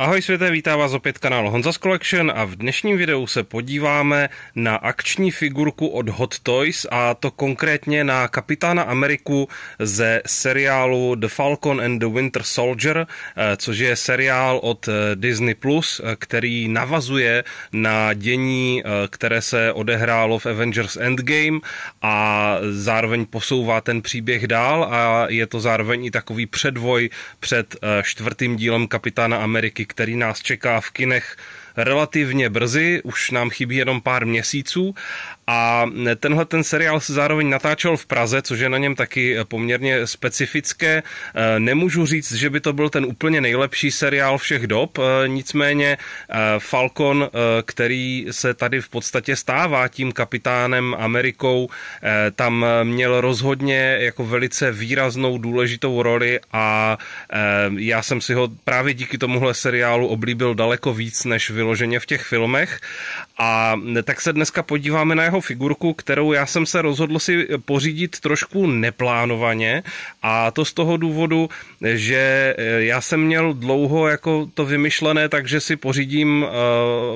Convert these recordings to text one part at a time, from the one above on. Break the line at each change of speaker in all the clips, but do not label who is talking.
Ahoj světe, vítá vás opět kanál Honza's Collection a v dnešním videu se podíváme na akční figurku od Hot Toys a to konkrétně na Kapitána Ameriku ze seriálu The Falcon and the Winter Soldier, eh, což je seriál od eh, Disney+, Plus, eh, který navazuje na dění, které se odehrálo v Avengers Endgame a zároveň posouvá ten příběh dál a je to zároveň i takový předvoj před čtvrtým dílem Kapitána Ameriky, který nás čeká v kinech relativně brzy, už nám chybí jenom pár měsíců a tenhle ten seriál se zároveň natáčel v Praze, což je na něm taky poměrně specifické. E, nemůžu říct, že by to byl ten úplně nejlepší seriál všech dob, e, nicméně e, Falcon, který se tady v podstatě stává tím kapitánem Amerikou, tam měl rozhodně jako velice výraznou důležitou roli a já jsem si ho právě díky tomuhle seriálu oblíbil daleko víc než Will vyloženě v těch filmech. A tak se dneska podíváme na jeho figurku, kterou já jsem se rozhodl si pořídit trošku neplánovaně a to z toho důvodu, že eh, já jsem měl dlouho jako to vymyšlené, takže si pořídím eh,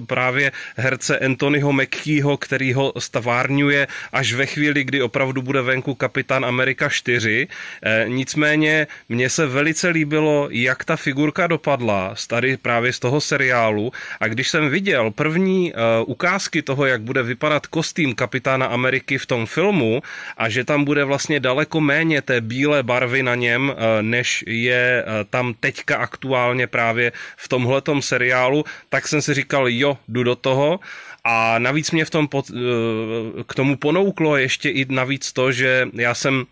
právě herce Anthonyho McKeeho, který ho stavárňuje až ve chvíli, kdy opravdu bude venku Kapitán Amerika 4. Eh, nicméně mně se velice líbilo, jak ta figurka dopadla, tady právě z toho seriálu a když když jsem viděl první uh, ukázky toho, jak bude vypadat kostým kapitána Ameriky v tom filmu a že tam bude vlastně daleko méně té bílé barvy na něm, uh, než je uh, tam teďka aktuálně právě v tomhletom seriálu, tak jsem si říkal, jo, jdu do toho. A navíc mě v tom pod, k tomu ponouklo ještě i navíc to, že já jsem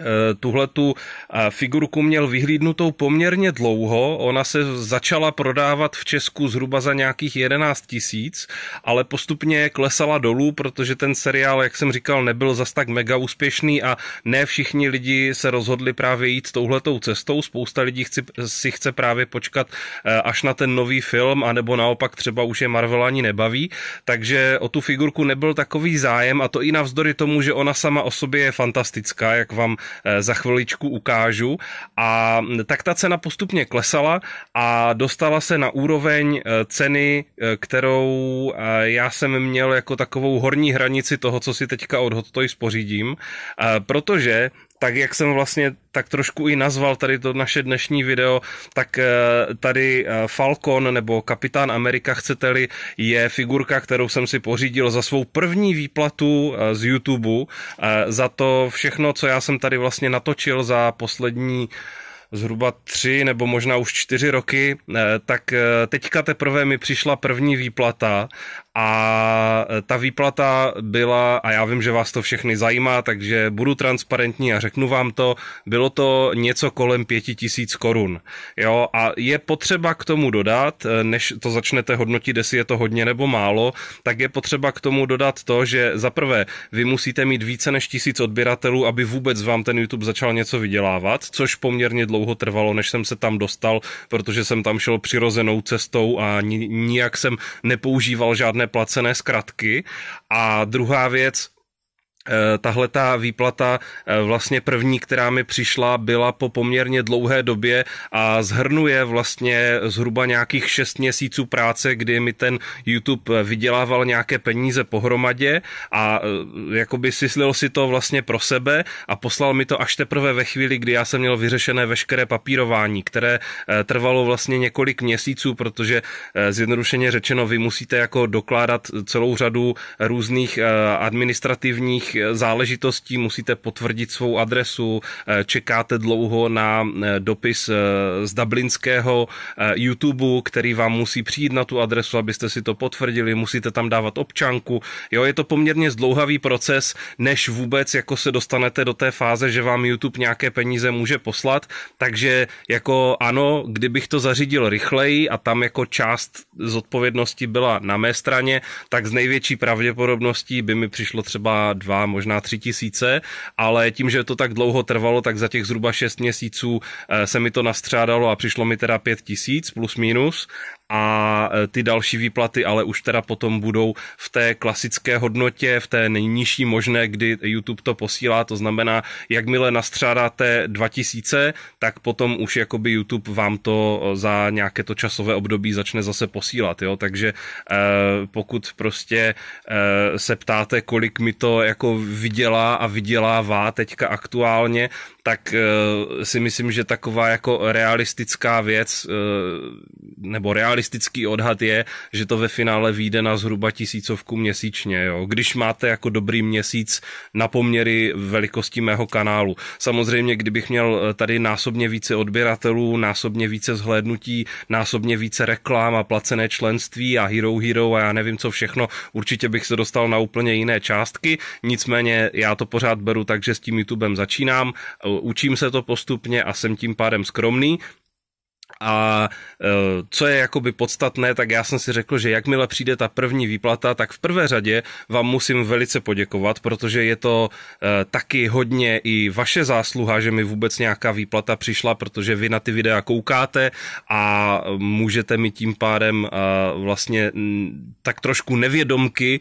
Eh, tuhle tu eh, figurku měl vyhlídnutou poměrně dlouho. Ona se začala prodávat v Česku zhruba za nějakých 11 tisíc, ale postupně klesala dolů, protože ten seriál, jak jsem říkal, nebyl zas tak mega úspěšný a ne všichni lidi se rozhodli právě jít touhletou cestou. Spousta lidí chci, si chce právě počkat eh, až na ten nový film, anebo naopak třeba už je Marvel ani nebaví, takže o tu figurku nebyl takový zájem a to i navzdory tomu, že ona sama o sobě je fantastická, jak vám Eh, za chviličku ukážu. A tak ta cena postupně klesala a dostala se na úroveň eh, ceny, eh, kterou já jsem měl jako takovou horní hranici toho, co si teďka od Hot Toys pořídím, protože tak jak jsem vlastně tak trošku i nazval tady to naše dnešní video, tak eh, tady eh, Falcon nebo Kapitán Amerika, chcete-li, je figurka, kterou jsem si pořídil za svou první výplatu eh, z YouTube, za to všechno, co já jsem tady vlastně natočil za poslední zhruba tři nebo možná už čtyři roky, eh, tak eh, teďka teprve mi přišla první výplata a eh, ta výplata byla, a já vím, že vás to všechny zajímá, takže budu transparentní a řeknu vám to, bylo to něco kolem pěti tisíc korun. Jo, a je potřeba k tomu dodat, než to začnete hodnotit, jestli je to hodně nebo málo, tak je potřeba k tomu dodat to, že za prvé vy musíte mít více než tisíc odběratelů, aby vůbec vám ten YouTube začal něco vydělávat, což poměrně dlouho dlouho trvalo, než jsem se tam dostal, protože jsem tam šel přirozenou cestou a nijak jsem nepoužíval žádné placené zkratky. A druhá věc, Eh, tahle ta výplata eh, vlastně první, která mi přišla, byla po poměrně dlouhé době a zhrnuje vlastně zhruba nějakých 6 měsíců práce, kdy mi ten YouTube eh, vydělával nějaké peníze pohromadě a jakoby syslil si to vlastně pro sebe a poslal mi to až teprve ve chvíli, kdy já jsem měl vyřešené veškeré papírování, které trvalo vlastně několik měsíců, protože zjednodušeně řečeno, vy musíte jako dokládat celou řadu různých administrativních záležitostí, musíte potvrdit svou adresu, eh, čekáte dlouho na eh, dopis eh, z dublinského YouTube, který vám musí přijít na tu adresu, abyste si to potvrdili, musíte tam dávat občanku. Jo, je to poměrně zdlouhavý proces, než vůbec jako se dostanete do té fáze, že vám YouTube nějaké peníze může poslat, takže jako ano, kdybych to zařídil rychleji a tam jako část zodpovědnosti byla na mé straně, tak z největší pravděpodobností by mi přišlo třeba dva možná tři tisíce, ale tím, že to tak dlouho trvalo, tak za těch zhruba šest měsíců eh, se mi to nastřádalo a přišlo mi teda pět tisíc plus minus a e, ty další výplaty ale už teda potom budou v té klasické hodnotě, v té nejnižší možné, kdy YouTube to posílá, to znamená, jakmile nastřádáte 2000, tak potom už jakoby YouTube vám to e, za nějaké to časové období začne zase posílat, jo, takže e, pokud prostě se ptáte, kolik mi to jako vydělá a vydělává teďka aktuálně, tak eh, si myslím, že taková jako realistická věc eh, nebo realistický odhad je, že to ve finále vyjde na zhruba tisícovku měsíčně, jo? když máte jako dobrý měsíc na poměry velikosti mého kanálu. Samozřejmě, kdybych měl eh, tady násobně více odběratelů, násobně více zhlédnutí, násobně více reklam a placené členství a Hero Hero a já nevím co všechno, určitě bych se dostal na úplně jiné částky, nicméně já to pořád beru tak, že s tím YouTubem začínám, učím se to postupně a jsem tím pádem skromný, a e, co je jakoby podstatné, tak já jsem si řekl, že jakmile přijde ta první výplata, tak v prvé řadě vám musím velice poděkovat, protože je to e, taky hodně i vaše zásluha, že mi vůbec nějaká výplata přišla, protože vy na ty videa koukáte a můžete mi tím pádem e, vlastně tak trošku nevědomky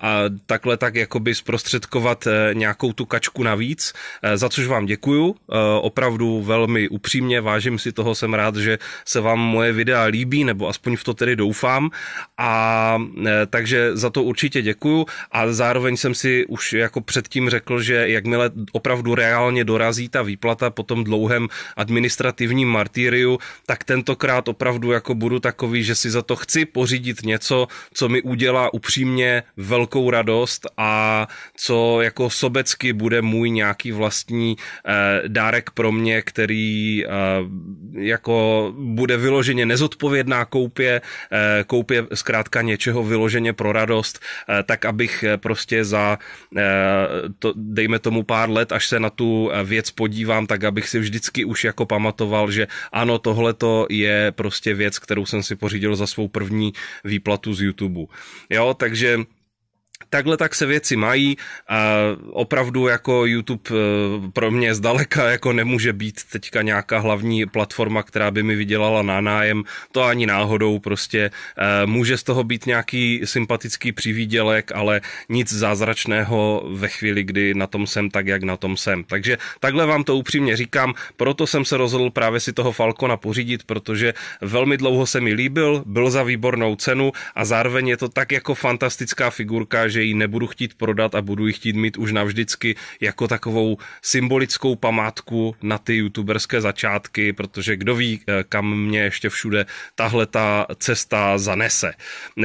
a takhle tak jakoby zprostředkovat nějakou tu kačku navíc, za což vám děkuju, opravdu velmi upřímně, vážím si toho, jsem rád, rád, že se vám moje videa líbí, nebo aspoň v to tedy doufám. A e, takže za to určitě děkuju a zároveň jsem si už jako předtím řekl, že jakmile opravdu reálně dorazí ta výplata po tom dlouhém administrativním martýriu, tak tentokrát opravdu jako budu takový, že si za to chci pořídit něco, co mi udělá upřímně velkou radost a co jako sobecky bude můj nějaký vlastní e, dárek pro mě, který e, jako bude vyloženě nezodpovědná koupě, eh, koupě zkrátka něčeho vyloženě pro radost, eh, tak abych eh, prostě za, to, dejme tomu pár let, až se na tu věc podívám, tak abych si vždycky už jako pamatoval, že ano, tohle to je prostě věc, kterou jsem si pořídil za svou první výplatu z YouTube. Jo, takže takhle tak se věci mají a opravdu jako YouTube eh, pro mě zdaleka jako nemůže být teďka nějaká hlavní platforma, která by mi vydělala na nájem, to ani náhodou prostě eh, může z toho být nějaký sympatický přivídělek, ale nic zázračného ve chvíli, kdy na tom jsem tak, jak na tom jsem. Takže takhle vám to upřímně říkám, proto jsem se rozhodl právě si toho Falcona pořídit, protože velmi dlouho se mi líbil, byl za výbornou cenu a zároveň je to tak jako fantastická figurka, že ji nebudu chtít prodat a budu ji chtít mít už navždycky jako takovou symbolickou památku na ty youtuberské začátky, protože kdo ví, eh, kam mě ještě všude tahle ta cesta zanese.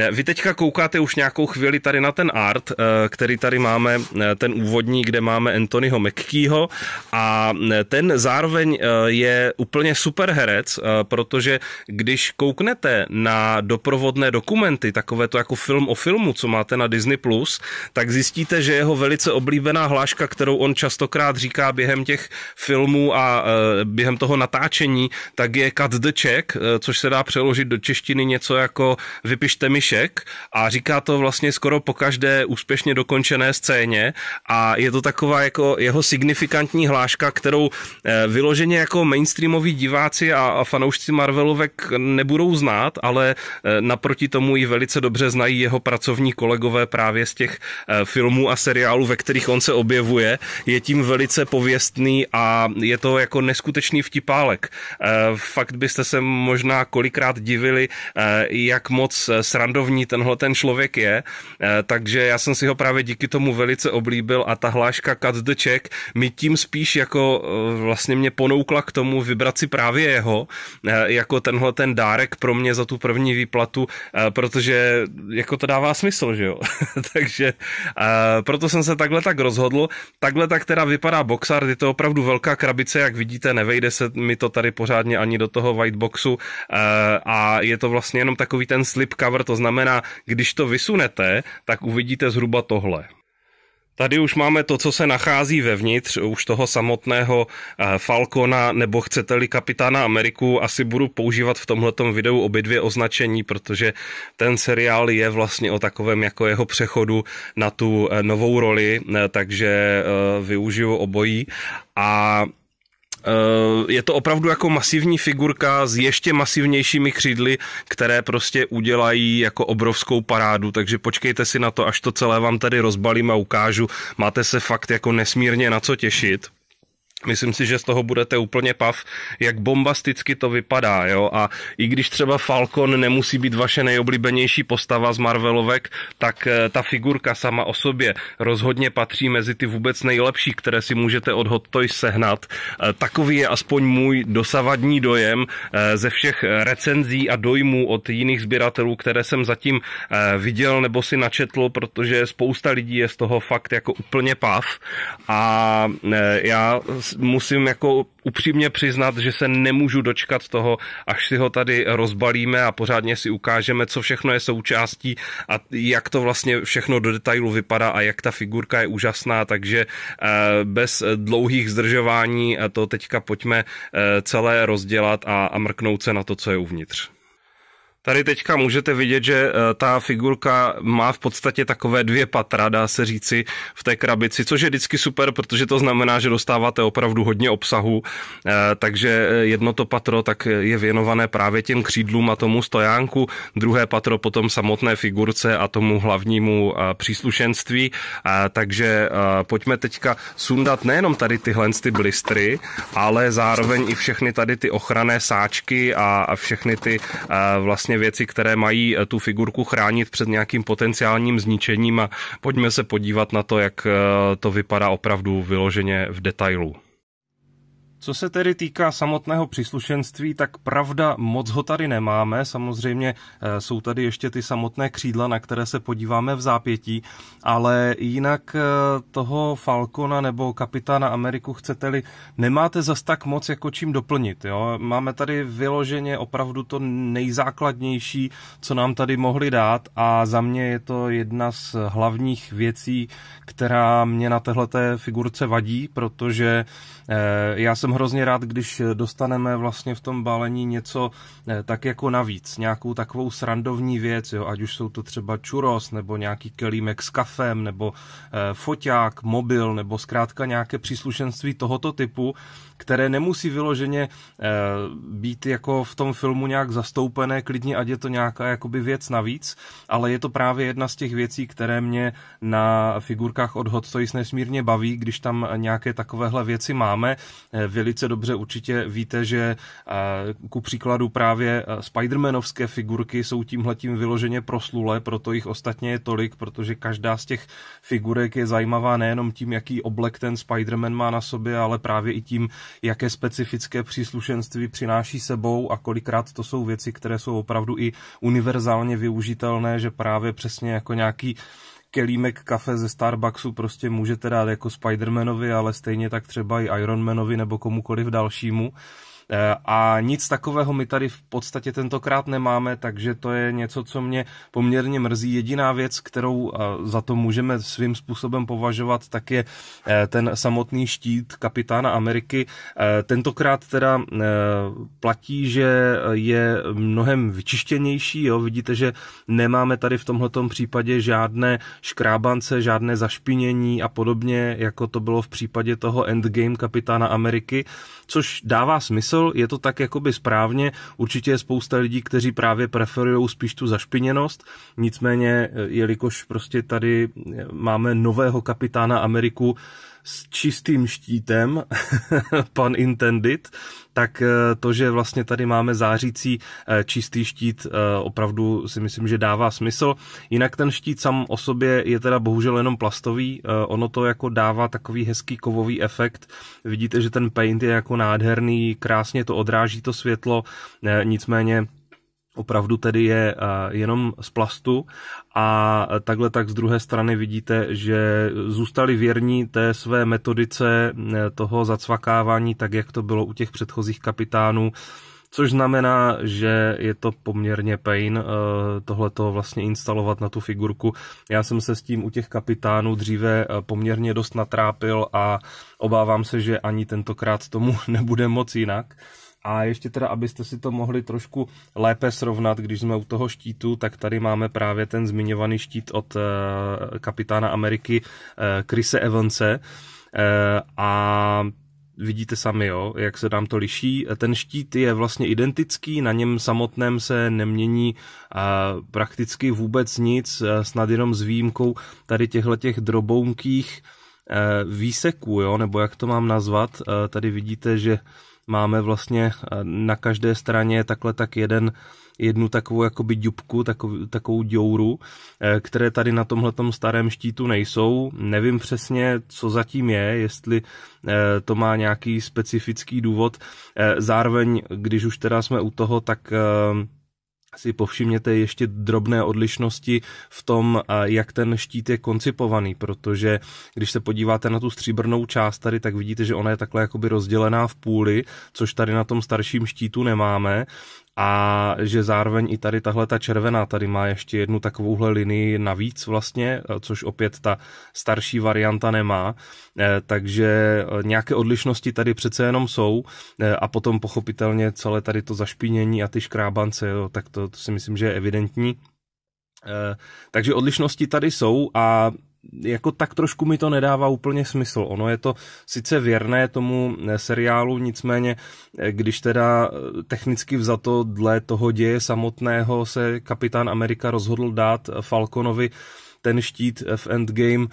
Eh, vy teďka koukáte už nějakou chvíli tady na ten art, eh, který tady máme, ten úvodní, kde máme Anthonyho McKeeho a ten zároveň je úplně super herec, protože když kouknete na doprovodné dokumenty, takové to jako film o filmu, co máte na Disney+, Plus, tak zjistíte, že jeho velice oblíbená hláška, kterou on častokrát říká během těch filmů a e, během toho natáčení, tak je cut the check, e, což se dá přeložit do češtiny něco jako vypište mi šek a říká to vlastně skoro po každé úspěšně dokončené scéně a je to taková jako jeho signifikantní hláška, kterou e, vyloženě jako mainstreamoví diváci a, a fanoušci Marvelovek nebudou znát, ale naproti tomu ji velice dobře znají jeho pracovní kolegové právě právě z těch eh, filmů a seriálů, ve kterých on se objevuje, je tím velice pověstný a je to jako neskutečný vtipálek. Eh, fakt byste se možná kolikrát divili, eh, jak moc srandovní tenhle ten člověk je, takže já jsem si ho právě díky tomu velice oblíbil a ta hláška Cut the Check mi tím spíš jako vlastně mě ponoukla k tomu vybrat si právě jeho, jako tenhle ten dárek pro mě za tu první výplatu, protože jako to dává smysl, že jo? takže uh, proto jsem se takhle tak rozhodl. Takhle tak teda vypadá boxár, je to opravdu velká krabice, jak vidíte, nevejde se mi to tady pořádně ani do toho white boxu uh, a je to vlastně jenom takový ten slip cover, to znamená, když to vysunete, tak uvidíte zhruba tohle. Tady už máme to, co se nachází vevnitř, už toho samotného eh, Falcona, nebo chcete-li kapitána Ameriku, asi budu používat v tomhletom videu obě dvě označení, protože ten seriál je vlastně o takovém jako jeho přechodu na tu eh, novou roli, eh, takže využiju obojí. A Eh, je to opravdu jako masivní figurka s ještě masivnějšími křídly, které prostě udělají jako obrovskou parádu, takže počkejte si na to, až to celé vám tady rozbalím a ukážu. Máte se fakt jako nesmírně na co těšit. Myslím si, že z toho budete úplně pav, jak bombasticky to vypadá, jo. A i když třeba Falcon nemusí být vaše nejoblíbenější postava z Marvelovek, tak eh, ta figurka sama o sobě rozhodně patří mezi ty vůbec nejlepší, které si můžete od Hot Toys sehnat. Eh, takový je aspoň můj dosavadní dojem eh, ze všech recenzí a dojmů od jiných sběratelů, které jsem zatím viděl nebo si načetl, protože spousta lidí je z toho fakt jako úplně pav. A já musím jako upřímně přiznat, že se nemůžu dočkat toho, až si ho tady rozbalíme a pořádně si ukážeme, co všechno je součástí a jak to vlastně všechno do detailu vypadá a jak ta figurka je úžasná, takže eh, bez dlouhých zdržování eh, to teďka pojďme eh, celé rozdělat a mrknout se na to, co je uvnitř. Tady teďka můžete vidět, že eh, ta figurka má v podstatě takové dvě patra, dá se říci, v té krabici, což je vždycky super, protože to znamená, že dostáváte opravdu hodně obsahu, eh, takže eh, jedno to patro tak je věnované právě těm křídlům a tomu stojánku, druhé patro potom samotné figurce a tomu hlavnímu příslušenství, takže pojďme teďka sundat nejenom tady tyhle ty blistry, ale zároveň i všechny tady ty ochranné sáčky a všechny ty vlastně vlastně věci, které mají eh, tu figurku chránit před nějakým potenciálním zničením a pojďme se podívat na to, jak eh, to vypadá opravdu vyloženě v detailu. Co se tedy týká samotného příslušenství, tak pravda, moc ho tady nemáme. Samozřejmě eh, jsou tady ještě ty samotné křídla, na které se podíváme v zápětí, ale jinak eh, toho Falcona nebo kapitána Ameriku chcete-li, nemáte zas tak moc jako čím doplnit. Jo? Máme tady vyloženě opravdu to nejzákladnější, co nám tady mohli dát a za mě je to jedna z hlavních věcí, která mě na téhleté figurce vadí, protože Eh, já jsem hrozně rád, když dostaneme vlastně v tom balení něco eh, tak jako navíc, nějakou takovou srandovní věc, jo, ať už jsou to třeba čuros, nebo nějaký kelímek s kafem, nebo eh, foťák, mobil, nebo zkrátka nějaké příslušenství tohoto typu, které nemusí vyloženě eh, být jako v tom filmu nějak zastoupené, klidně ať je to nějaká jakoby věc navíc, ale je to právě jedna z těch věcí, které mě na figurkách od Hot Toys nesmírně baví, když tam nějaké takovéhle věci máme. Eh, velice dobře určitě víte, že eh, ku příkladu právě Spidermanovské figurky jsou tímhletím vyloženě proslulé, proto jich ostatně je tolik, protože každá z těch figurek je zajímavá nejenom tím, jaký oblek ten Spiderman má na sobě, ale právě i tím, jaké specifické příslušenství přináší sebou a kolikrát to jsou věci, které jsou opravdu i univerzálně využitelné, že právě přesně jako nějaký kelímek kafe ze Starbucksu prostě můžete dát jako Spidermanovi, ale stejně tak třeba i Ironmanovi nebo komukoliv dalšímu. Eh, a nic takového my tady v podstatě tentokrát nemáme, takže to je něco, co mě poměrně mrzí. Jediná věc, kterou eh, za to můžeme svým způsobem považovat, tak je eh, ten samotný štít kapitána Ameriky. Tentokrát teda platí, že je mnohem vyčištěnější. Jo? Vidíte, že nemáme tady v tomto případě žádné škrábance, žádné zašpinění a podobně, jako to bylo v případě toho Endgame kapitána Ameriky, což dává smysl smysl, je to tak jakoby správně. Určitě je spousta lidí, kteří právě preferují spíš tu zašpiněnost, nicméně eh, jelikož prostě tady eh, máme nového kapitána Ameriku, s čistým štítem, pan intendit, tak eh, to, že vlastně tady máme zářící eh, čistý štít, eh, opravdu si myslím, že dává smysl. Jinak ten štít sám o sobě je teda bohužel jenom plastový, ono to jako dává takový hezký kovový efekt. Vidíte, že ten paint je jako nádherný, krásně to odráží to světlo, nicméně opravdu tedy je jenom z plastu a takhle tak z druhé strany vidíte, že zůstali věrní té své metodice e, toho zacvakávání, tak jak to bylo u těch předchozích kapitánů, což znamená, že je to poměrně pain e, tohleto vlastně instalovat na tu figurku. Já jsem se s tím u těch kapitánů dříve e, poměrně dost natrápil a obávám se, že ani tentokrát tomu nebude moc jinak. A ještě teda, abyste si to mohli trošku lépe srovnat, když jsme u toho štítu, tak tady máme právě ten zmiňovaný štít od eh, kapitána Ameriky eh, Krise Evanse. Eh, a vidíte sami, jo, jak se nám to liší. Ten štít je vlastně identický, na něm samotném se nemění uh, prakticky vůbec nic, snad jenom s výjimkou tady těchto těch drobounkých uh, výseků, jo, nebo jak to mám nazvat. Uh, tady vidíte, že máme vlastně na každé straně takhle tak jeden jednu takovou jakoby dňubku, takovou, takovou děuru, e, které tady na tomhletom starém štítu nejsou. Nevím přesně, co zatím je, jestli e, to má nějaký specifický důvod. E, zároveň, když už teda jsme u toho, tak si povšimněte ještě drobné odlišnosti v tom, jak ten štít je koncipovaný, protože když se podíváte na tu stříbrnou část tady, tak vidíte, že ona je takhle jakoby rozdělená v půli, což tady na tom starším štítu nemáme a že zároveň i tady tahle ta červená tady má ještě jednu takovouhle linii navíc vlastně, eh, což opět ta starší varianta nemá, eh, takže eh, nějaké odlišnosti tady přece jenom jsou a potom pochopitelně celé tady to zašpinění a ty škrábance, jo, tak to, to si myslím, že je evidentní. Takže odlišnosti tady jsou a jako tak trošku mi to nedává úplně smysl. Ono je to sice věrné tomu eh, seriálu, nicméně eh, když teda eh, technicky vzato dle toho děje samotného se kapitán Amerika rozhodl dát Falconovi ten štít v Endgame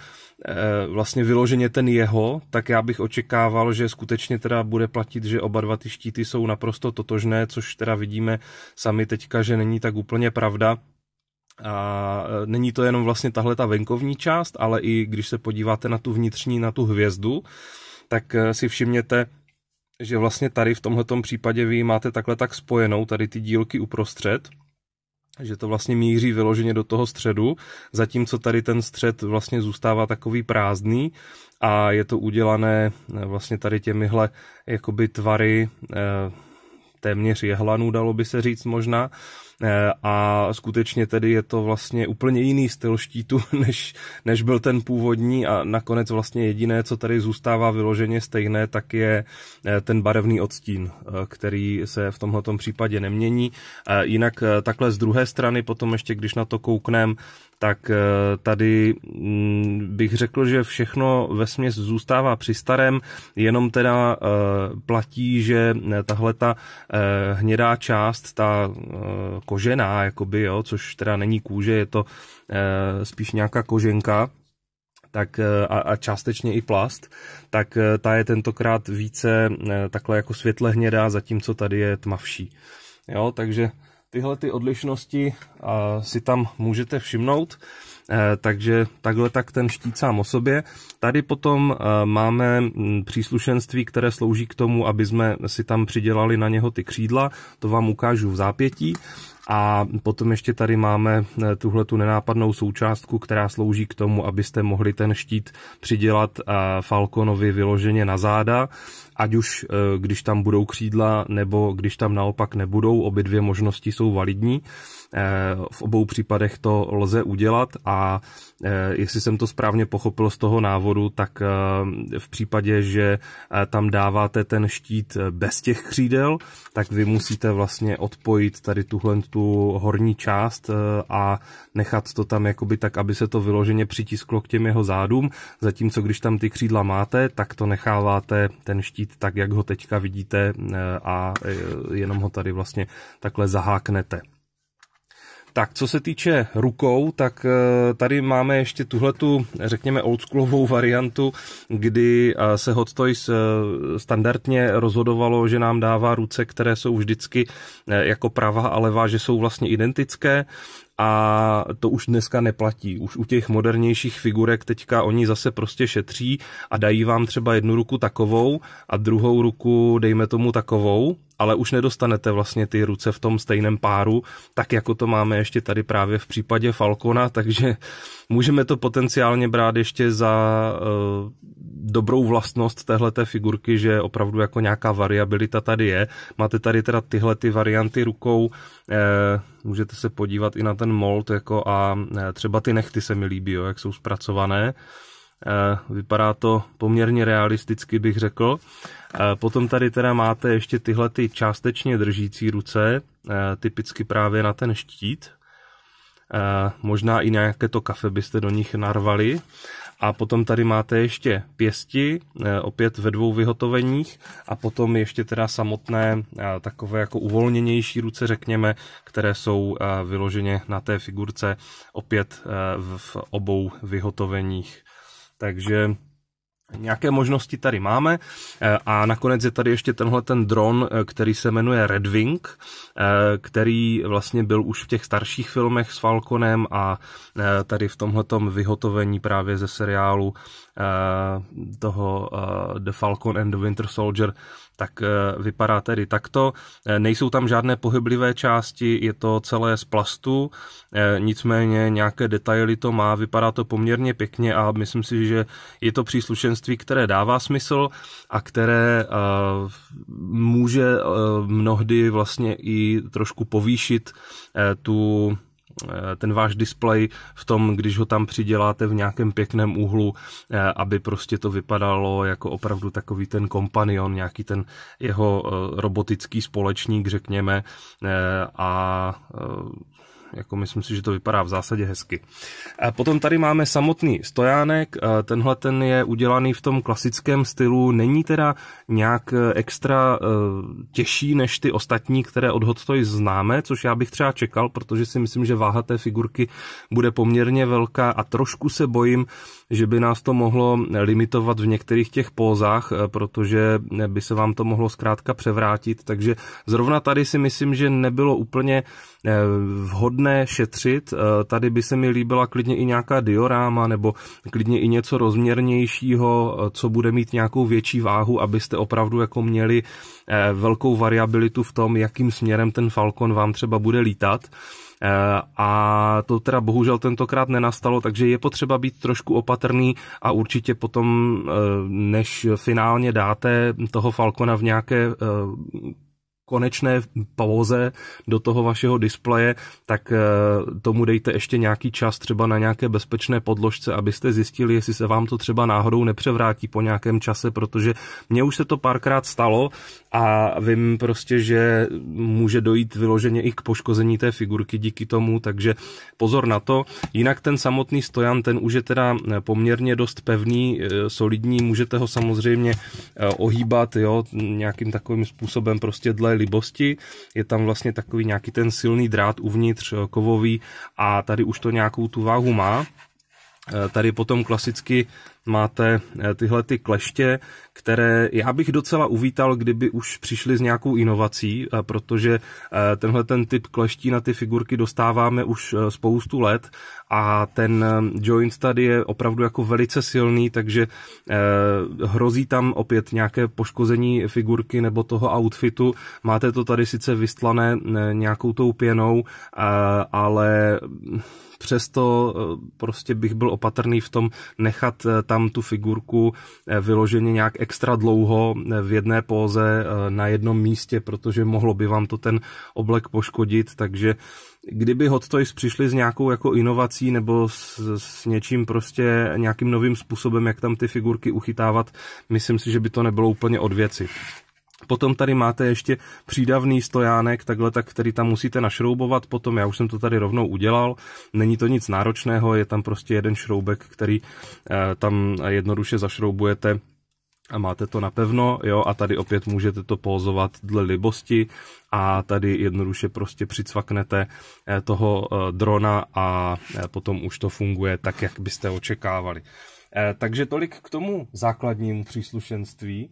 vlastně vyloženě ten jeho, tak já bych očekával, že skutečně teda bude platit, že oba dva ty štíty jsou naprosto totožné, což teda vidíme sami teďka, že není tak úplně pravda. A e, není to jenom vlastně tahle ta venkovní část, ale i když se podíváte na tu vnitřní, na tu hvězdu, tak e, si všimněte, že vlastně tady v tomhletom případě vy máte takhle tak spojenou, tady ty dílky uprostřed, že to vlastně míří vyloženě do toho středu, zatímco tady ten střed vlastně zůstává takový prázdný a je to udělané e, vlastně tady těmihle jakoby tvary téměř jehlanů, dalo by se říct možná, Eh, a skutečně tedy je to vlastně úplně jiný styl štítu, než, než byl ten původní a nakonec vlastně jediné, co tady zůstává vyloženě stejné, tak je eh, ten barevný odstín, eh, který se v tomto případě nemění. Jinak takhle z druhé strany potom ještě, když na to kouknem, tak eh, tady mm, bych řekl, že všechno ve směs zůstává při starém, jenom teda eh, platí, že tahle ta eh, hnědá část, ta kožená, jakoby, jo, což teda není kůže, je to spíš nějaká koženka, tak a, a částečně i plast, tak ta je tentokrát více takhle jako světle hnědá, zatímco tady je tmavší. Jo, takže tyhle ty odlišnosti si tam můžete všimnout, eh, takže takhle tak ten štít sám o sobě. Tady potom eh, máme mm, příslušenství, které slouží k tomu, aby jsme si tam přidělali na něho ty křídla, to vám ukážu v zápětí. A potom ještě tady máme eh, tuhle tu nenápadnou součástku, která slouží k tomu, abyste mohli ten štít přidělat eh, Falconovi vyloženě na záda, ať už eh, když tam budou křídla, nebo když tam naopak nebudou, obě dvě možnosti jsou validní. V obou případech to lze udělat a Eh, jestli jsem to správně pochopil z toho návodu, tak eh, v případě, že eh, tam dáváte ten štít bez těch křídel, tak vy musíte vlastně odpojit tady tuhle tu horní část a nechat to tam jakoby tak, aby se to vyloženě přitisklo k těm jeho zádům, zatímco když tam ty křídla máte, tak to necháváte ten štít tak, jak ho teďka vidíte a jenom ho tady vlastně takhle zaháknete. Tak, co se týče rukou, tak eh, tady máme ještě tuhletu, řekněme, oldschoolovou variantu, kdy eh, se Hot Toys eh, standardně rozhodovalo, že nám dává ruce, které jsou vždycky jako pravá a levá, že jsou vlastně identické a to už dneska neplatí. Už u těch modernějších figurek teďka oni zase prostě šetří a dají vám třeba jednu ruku takovou a druhou ruku dejme tomu takovou, ale už nedostanete vlastně ty ruce v tom stejném páru, tak jako to máme ještě tady právě v případě Falcona, takže můžeme to potenciálně brát ještě za uh, dobrou vlastnost téhleté figurky, že opravdu jako nějaká variabilita tady je. Máte tady teda tyhle ty varianty rukou, eh, můžete se podívat i na ten mold jako a eh, třeba ty nechty se mi líbí, jo, jak jsou zpracované. Eh, Eh, vypadá to poměrně realisticky, bych řekl. Eh, potom tady teda máte ještě tyhle ty částečně držící ruce, eh, typicky právě na ten štít. Možná i nějaké to kafe byste do nich narvali. A potom tady máte ještě pěsti, opět ve dvou vyhotoveních a potom ještě teda samotné takové jako uvolněnější ruce, řekněme, které jsou vyloženě na té figurce opět v obou vyhotoveních. Takže Nějaké možnosti tady máme eh, a nakonec je tady ještě tenhle ten dron, eh, který se jmenuje Wing, eh, který vlastně byl už v těch starších filmech s Falconem a tady v tomhletom vyhotovení právě ze seriálu toho The Falcon and the Winter Soldier tak eh, vypadá tedy takto. Eh, nejsou tam žádné pohyblivé části, je to celé z plastu, eh, nicméně nějaké detaily to má, vypadá to poměrně pěkně a myslím si, že je to příslušenství, které dává smysl a které může mnohdy vlastně i trošku povýšit tu Eh, ten váš displej v tom, když ho tam přiděláte v nějakém pěkném úhlu, eh, aby prostě to vypadalo jako opravdu takový ten kompanion, nějaký ten jeho eh, robotický společník, řekněme, a jako myslím si, že to vypadá v zásadě hezky. A potom tady máme samotný stojánek, tenhle ten je udělaný v tom klasickém stylu, není teda nějak e, extra e, těžší než ty ostatní, které od Hot Toys známe, což já bych třeba čekal, protože si myslím, že váha té figurky bude poměrně velká a trošku se bojím, že by nás to mohlo limitovat v některých těch pózách, e, protože by se vám to mohlo zkrátka převrátit, takže zrovna tady si myslím, že nebylo úplně Eh, vhodné šetřit. Eh, tady by se mi líbila klidně i nějaká dioráma nebo klidně i něco rozměrnějšího, eh, co bude mít nějakou větší váhu, abyste opravdu jako měli velkou variabilitu v tom, jakým směrem ten Falcon vám třeba bude lítat. A to teda bohužel tentokrát nenastalo, takže je potřeba být trošku opatrný a určitě potom, než finálně dáte toho Falcona v nějaké konečné pauze do toho vašeho displeje, tak eh, tomu dejte ještě nějaký čas třeba na nějaké bezpečné podložce, abyste zjistili, jestli se vám to třeba náhodou nepřevrátí po nějakém čase, protože mně už se to párkrát stalo a vím prostě, že může dojít vyloženě i k poškození té figurky díky tomu, takže pozor na to. Jinak ten samotný stojan, ten už je teda eh, poměrně dost pevný, eh, solidní, můžete ho samozřejmě ohýbat, jo, nějakým takovým způsobem prostě dle libosti. Je tam vlastně takový nějaký ten silný drát uvnitř eh, kovový a tady už to nějakou tu váhu má. Eh, tady potom klasicky máte eh, tyhle ty kleště, které já bych docela uvítal, kdyby už přišli s nějakou inovací, eh, protože eh, tenhle ten typ kleští na ty figurky dostáváme už eh, spoustu let a ten joint tady je opravdu jako velice silný, takže hrozí tam opět nějaké poškození figurky nebo toho outfitu. Máte to tady sice vystlané nějakou tou pěnou, ale přesto prostě bych byl opatrný v tom nechat tam tu figurku vyloženě nějak extra dlouho eh, v jedné póze eh, na jednom místě, protože mohlo by vám to ten oblek poškodit, takže kdyby Hot Toys přišli s nějakou jako inovací nebo s, s něčím prostě nějakým novým způsobem, jak tam ty figurky uchytávat, myslím si, že by to nebylo úplně od věci. Potom tady máte ještě přídavný stojánek, takhle tak, který tam musíte našroubovat, potom já už jsem to tady rovnou udělal, není to nic náročného, je tam prostě jeden šroubek, který eh, tam jednoduše zašroubujete a máte to napevno, jo, a tady opět můžete to pouzovat dle libosti a tady jednoduše prostě přicvaknete eh, toho eh, drona a eh, potom už to funguje tak, jak byste očekávali. Takže tolik k tomu základnímu příslušenství.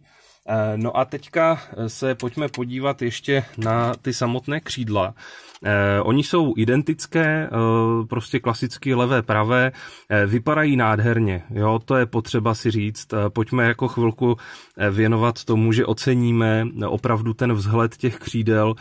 Eh, no a teďka eh, se pojďme podívat ještě na ty samotné křídla. Eh, oni jsou identické, prostě klasicky levé, pravé, vypadají nádherně, jo, to je potřeba si říct. Pojďme jako chvilku věnovat tomu, že oceníme opravdu ten vzhled těch křídel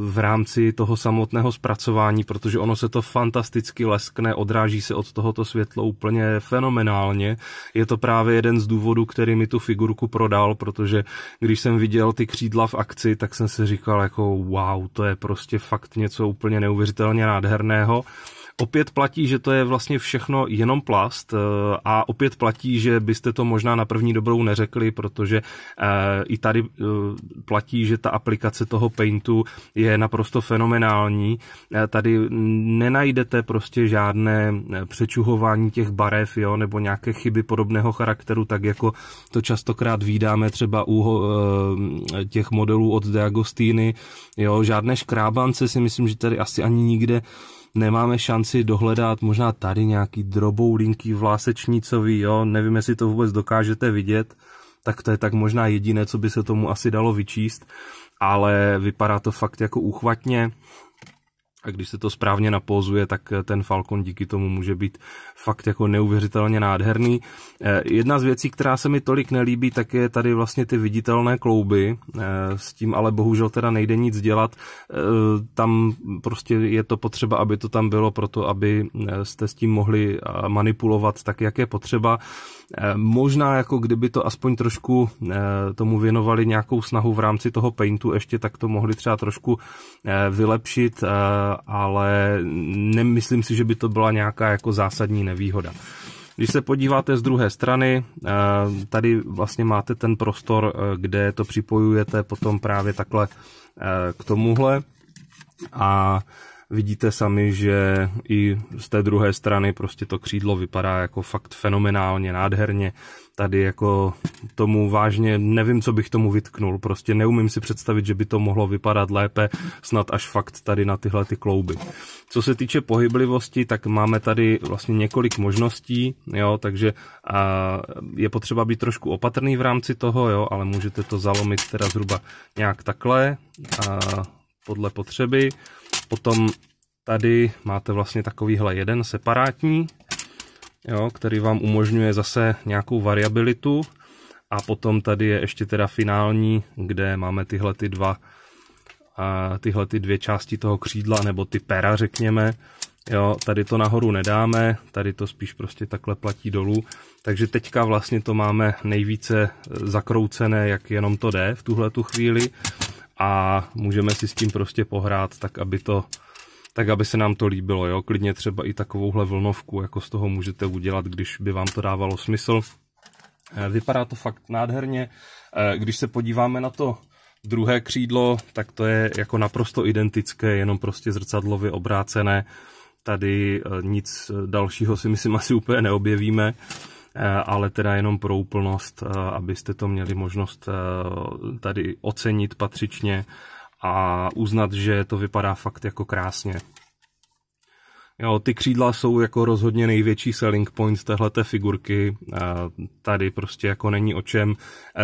v rámci toho samotného zpracování, protože ono se to fantasticky leskne, odráží se od tohoto světla úplně fenomenálně. Je to právě jeden z důvodů, který mi tu figurku prodal, protože když jsem viděl ty křídla v akci, tak jsem si říkal jako wow, to je prostě fakt něco úplně neuvěřitelně nádherného. Opět platí, že to je vlastně všechno jenom plast eh, a opět platí, že byste to možná na první dobrou neřekli, protože eh, i tady eh, platí, že ta aplikace toho Paintu je naprosto fenomenální. Tady nenajdete prostě žádné přečuhování těch barev, jo, nebo nějaké chyby podobného charakteru, tak jako to častokrát vídáme třeba u těch modelů od Diagostiny, jo, žádné škrábance si myslím, že tady asi ani nikde nemáme šanci dohledat možná tady nějaký droboulinký vlásečnicový, jo, nevím, jestli to vůbec dokážete vidět, tak to je tak možná jediné, co by se tomu asi dalo vyčíst, ale vypadá to fakt jako úchvatně a když se to správně napózuje, tak eh, ten Falcon díky tomu může být fakt jako neuvěřitelně nádherný. Eh, jedna z věcí, která se mi tolik nelíbí, tak je tady vlastně ty viditelné klouby, eh, s tím ale bohužel teda nejde nic dělat. Tam prostě je to potřeba, aby to tam bylo proto, aby jste s tím mohli manipulovat tak, jak je potřeba. Eh, možná jako kdyby to aspoň trošku eh, tomu věnovali nějakou snahu v rámci toho Paintu ještě, tak to mohli třeba trošku eh, vylepšit, ale nemyslím si, že by to byla nějaká jako zásadní nevýhoda. Když se podíváte z druhé strany, tady vlastně máte ten prostor, kde to připojujete potom právě takhle k tomuhle a vidíte sami, že i z té druhé strany prostě to křídlo vypadá jako fakt fenomenálně, nádherně. Tady jako tomu vážně nevím, co bych tomu vytknul, prostě neumím si představit, že by to mohlo vypadat lépe, snad až fakt tady na tyhle ty klouby. Co se týče pohyblivosti, tak máme tady vlastně několik možností, jo, takže a je potřeba být trošku opatrný v rámci toho, jo, ale můžete to zalomit teda zhruba nějak takhle a podle potřeby. Potom tady máte vlastně takovýhle jeden separátní, jo, který vám umožňuje zase nějakou variabilitu. A potom tady je ještě teda finální, kde máme tyhle ty dva a tyhle ty dvě části toho křídla, nebo ty pera řekněme, Jo, tady to nahoru nedáme, tady to spíš prostě takhle platí dolů. Takže teďka vlastně to máme nejvíce zakroucené, jak jenom to jde v tuhle tu chvíli a můžeme si s tím prostě pohrát tak, aby to tak aby se nám to líbilo, jo, klidně třeba i takovouhle vlnovku, jako z toho můžete udělat, když by vám to dávalo smysl. Eh, vypadá to fakt nádherně, eh, když se podíváme na to druhé křídlo, tak to je jako naprosto identické, jenom prostě zrcadlově obrácené, tady eh, nic dalšího si myslím asi úplně neobjevíme, Eh, ale teda jenom pro úplnost, eh, abyste to měli možnost eh, tady ocenit patřičně a uznat, že to vypadá fakt jako krásně. Jo, ty křídla jsou jako rozhodně největší selling point téhleté figurky. Tady prostě jako není o čem.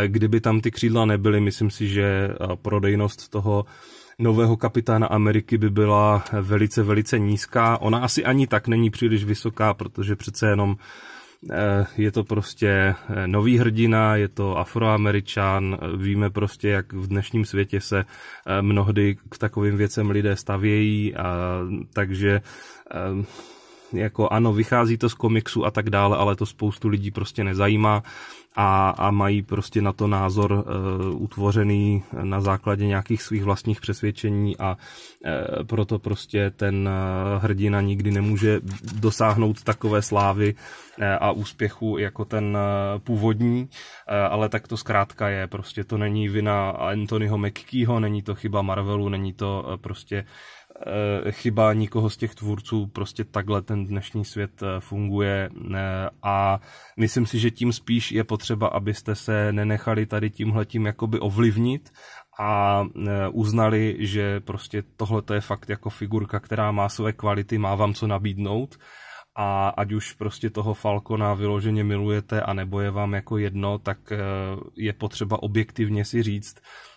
Kdyby tam ty křídla nebyly, myslím si, že prodejnost toho nového kapitána Ameriky by byla velice, velice nízká. Ona asi ani tak není příliš vysoká, protože přece jenom Eh, je to prostě eh, nový hrdina, je to afroameričan, eh, víme prostě, jak v dnešním světě se mnohdy k takovým věcem lidé stavějí, a, takže jako ano, vychází to z komiksu a tak dále, ale to spoustu lidí prostě nezajímá a, a mají prostě na to názor e, utvořený na základě nějakých svých vlastních přesvědčení a e, proto prostě ten eh, hrdina nikdy nemůže dosáhnout takové slávy e, a úspěchu jako ten původní, e, ale tak to zkrátka je. Prostě to není vina Anthonyho McKeeho, není to chyba Marvelu, není to prostě Eh, chyba nikoho z těch tvůrců, prostě takhle ten dnešní svět eh, funguje eh, a myslím si, že tím spíš je potřeba, abyste se nenechali tady tímhletím jakoby ovlivnit a uznali, že prostě tohle je fakt jako figurka, která má své kvality, má vám co nabídnout a ať už prostě toho Falcona vyloženě milujete a nebo je vám jako jedno, tak je potřeba objektivně si říct,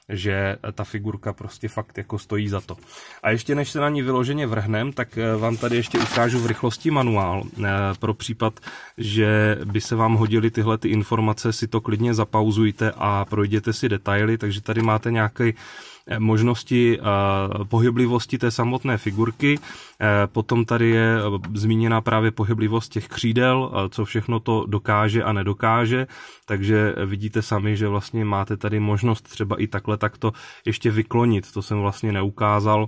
že ta figurka prostě fakt jako stojí za to. A ještě než se na ní vyloženě vrhnem, tak eh, vám tady ještě ukážu v rychlosti manuál. Eh, pro případ, že by se vám hodily tyhle ty informace, si to klidně zapauzujte a projděte si detaily, takže tady máte nějaký Eh, možnosti pohyblivosti té samotné figurky. Eh, potom tady je eh, zmíněna právě pohyblivost těch křídel, co všechno to dokáže a nedokáže, takže vidíte sami, že vlastně máte tady možnost třeba i takhle takto ještě vyklonit, to jsem vlastně neukázal,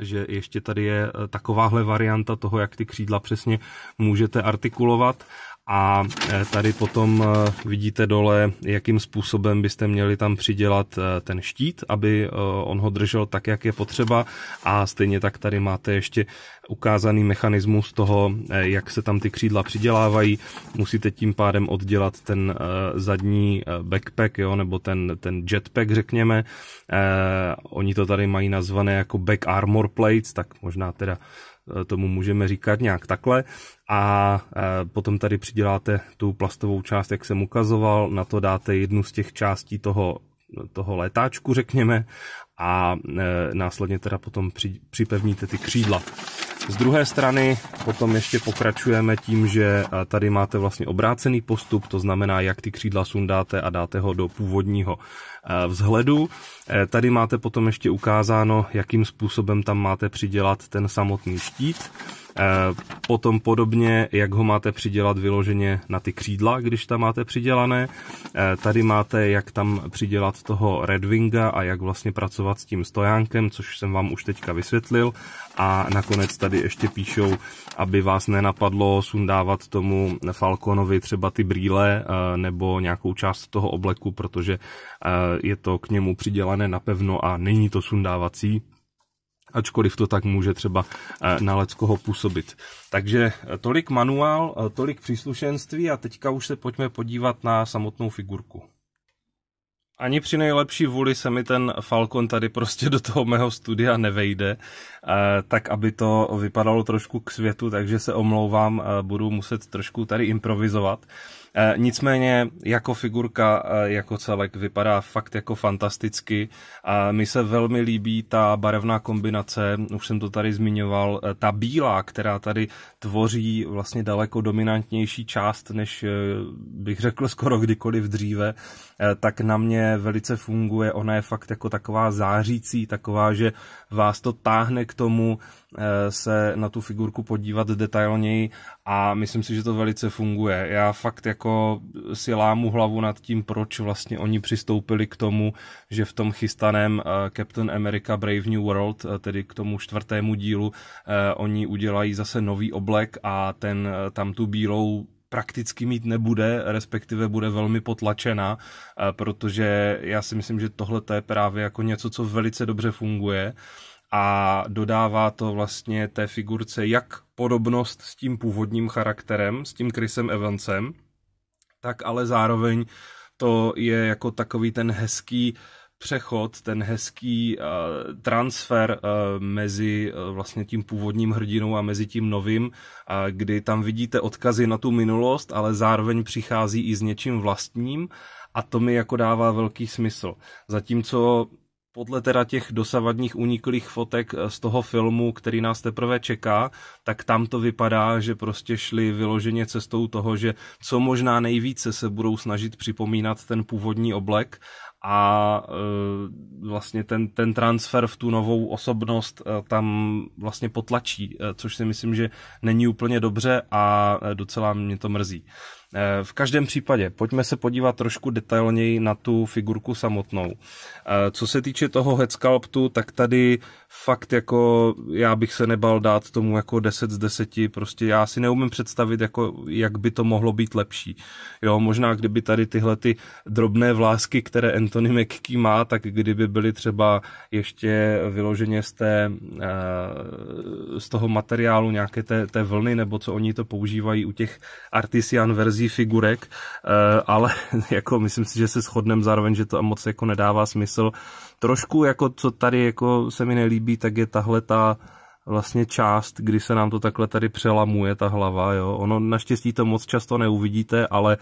že ještě tady je takováhle varianta toho, jak ty křídla přesně můžete artikulovat a e, tady potom e, vidíte dole, jakým způsobem byste měli tam přidělat e, ten štít, aby on ho držel tak, jak je potřeba a stejně tak tady máte ještě ukázaný mechanismus toho, jak se tam ty křídla přidělávají. Musíte tím pádem oddělat ten zadní backpack, jo, nebo ten, ten jetpack, řekněme. oni to tady mají nazvané jako back armor plates, tak možná teda Eh, tomu můžeme říkat nějak takhle. A eh, potom tady přiděláte tu plastovou část, jak jsem ukazoval, na to dáte jednu z těch částí toho toho letáčku, řekněme, a eh, následně teda potom při, připevníte ty křídla. Z druhé strany potom ještě pokračujeme tím, že tady máte vlastně obrácený postup, to znamená, jak ty křídla sundáte a dáte ho do původního Eh, vzhledu. Eh, tady máte potom ještě ukázáno, jakým způsobem tam máte přidělat ten samotný štít. Eh, potom podobně, jak ho máte přidělat vyloženě na ty křídla, když tam máte přidělané. Eh, tady máte, jak tam přidělat toho Redwinga a jak vlastně pracovat s tím stojánkem, což jsem vám už teďka vysvětlil. A nakonec tady ještě píšou, aby vás nenapadlo sundávat tomu Falconovi třeba ty brýle eh, nebo nějakou část toho obleku, protože je to k němu přidělané napevno a není to sundávací, ačkoliv to tak může třeba eh, na Leckoho působit. Takže eh, tolik manuál, eh, tolik příslušenství a teďka už se pojďme podívat na samotnou figurku. Ani při nejlepší vůli se mi ten Falcon tady prostě do toho mého studia nevejde, tak aby to vypadalo trošku k světu, takže se omlouvám, budu muset trošku tady improvizovat. Eh, nicméně jako figurka, eh, jako celek vypadá fakt jako fantasticky a mi se velmi líbí ta barevná kombinace, už jsem to tady zmiňoval, eh, ta bílá, která tady tvoří vlastně daleko dominantnější část, než bych řekl skoro kdykoliv dříve, tak na mě velice funguje. Ona je fakt jako taková zářící, taková, že vás to táhne k tomu, Eh, se na tu figurku podívat detailněji a myslím si, že to velice funguje. Já fakt jako si lámu hlavu nad tím, proč vlastně oni přistoupili k tomu, že v tom chystaném eh, Captain America Brave New World, eh, tedy k tomu čtvrtému dílu, oni udělají zase nový oblek a ten tam tu bílou prakticky mít nebude, respektive bude velmi potlačena, protože já si myslím, že tohle je právě jako něco, co velice dobře funguje a dodává to vlastně té figurce jak podobnost s tím původním charakterem, s tím Chrisem Evansem, tak ale zároveň to je jako takový ten hezký přechod, ten hezký uh, transfer uh, mezi uh, vlastně tím původním hrdinou a mezi tím novým, uh, kdy tam vidíte odkazy na tu minulost, ale zároveň přichází i s něčím vlastním a to mi jako dává velký smysl. Zatímco podle teda těch dosavadních uniklých fotek eh, z toho filmu, který nás teprve čeká, tak tam to vypadá, že prostě šli vyloženě cestou toho, že co možná nejvíce se budou snažit připomínat ten původní oblek a eh, vlastně ten, ten transfer v tu novou osobnost eh, tam vlastně potlačí, což si myslím, že není úplně dobře a docela mě to mrzí. Eh, v každém případě, pojďme se podívat trošku detailněji na tu figurku samotnou. Eh, co se týče toho headsculptu, tak tady fakt jako já bych se nebal dát tomu jako 10 z 10, prostě já si neumím představit, jako, jak by to mohlo být lepší. Jo, možná kdyby tady tyhle ty drobné vlásky, které Anthony McKee má, tak kdyby byly třeba ještě vyloženě z, té, eh, z toho materiálu nějaké té, té vlny, nebo co oni to používají u těch artisian verzí verzí figurek, eh, ale jako myslím si, že se shodneme zároveň, že to moc jako nedává smysl. Trošku jako co tady jako se mi nelíbí, tak je tahle ta vlastně část, kdy se nám to takhle tady přelamuje ta hlava, jo. Ono naštěstí to moc často neuvidíte, ale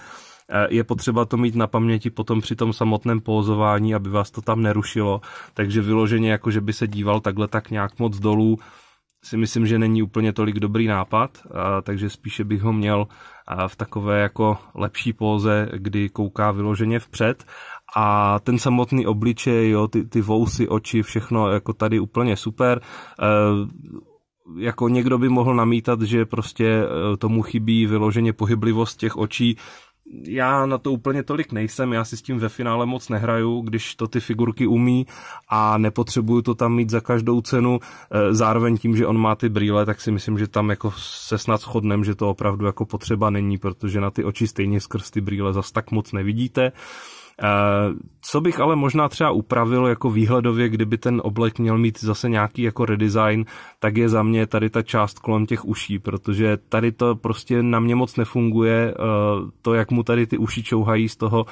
eh, je potřeba to mít na paměti potom při tom samotném pózování, aby vás to tam nerušilo, takže vyloženě jako, že by se díval takhle tak nějak moc dolů, si myslím, že není úplně tolik dobrý nápad, a, takže spíše bych ho měl v takové jako lepší póze, kdy kouká vyloženě vpřed a ten samotný obličej, jo, ty, ty vousy, oči, všechno jako tady úplně super. E, jako někdo by mohl namítat, že prostě eh, tomu chybí vyloženě pohyblivost těch očí, já na to úplně tolik nejsem, já si s tím ve finále moc nehraju, když to ty figurky umí a nepotřebuju to tam mít za každou cenu. E, zároveň tím, že on má ty brýle, tak si myslím, že tam jako se snad shodnem, že to opravdu jako potřeba není, protože na ty oči stejně skrz ty brýle zas tak moc nevidíte. Uh, Eh, co bych ale možná třeba upravil jako výhledově, kdyby ten oblek měl mít zase nějaký jako redesign, tak je za mě tady ta část kolem těch uší, protože tady to prostě na mě moc nefunguje. Eh, to, jak mu tady ty uši čouhají z toho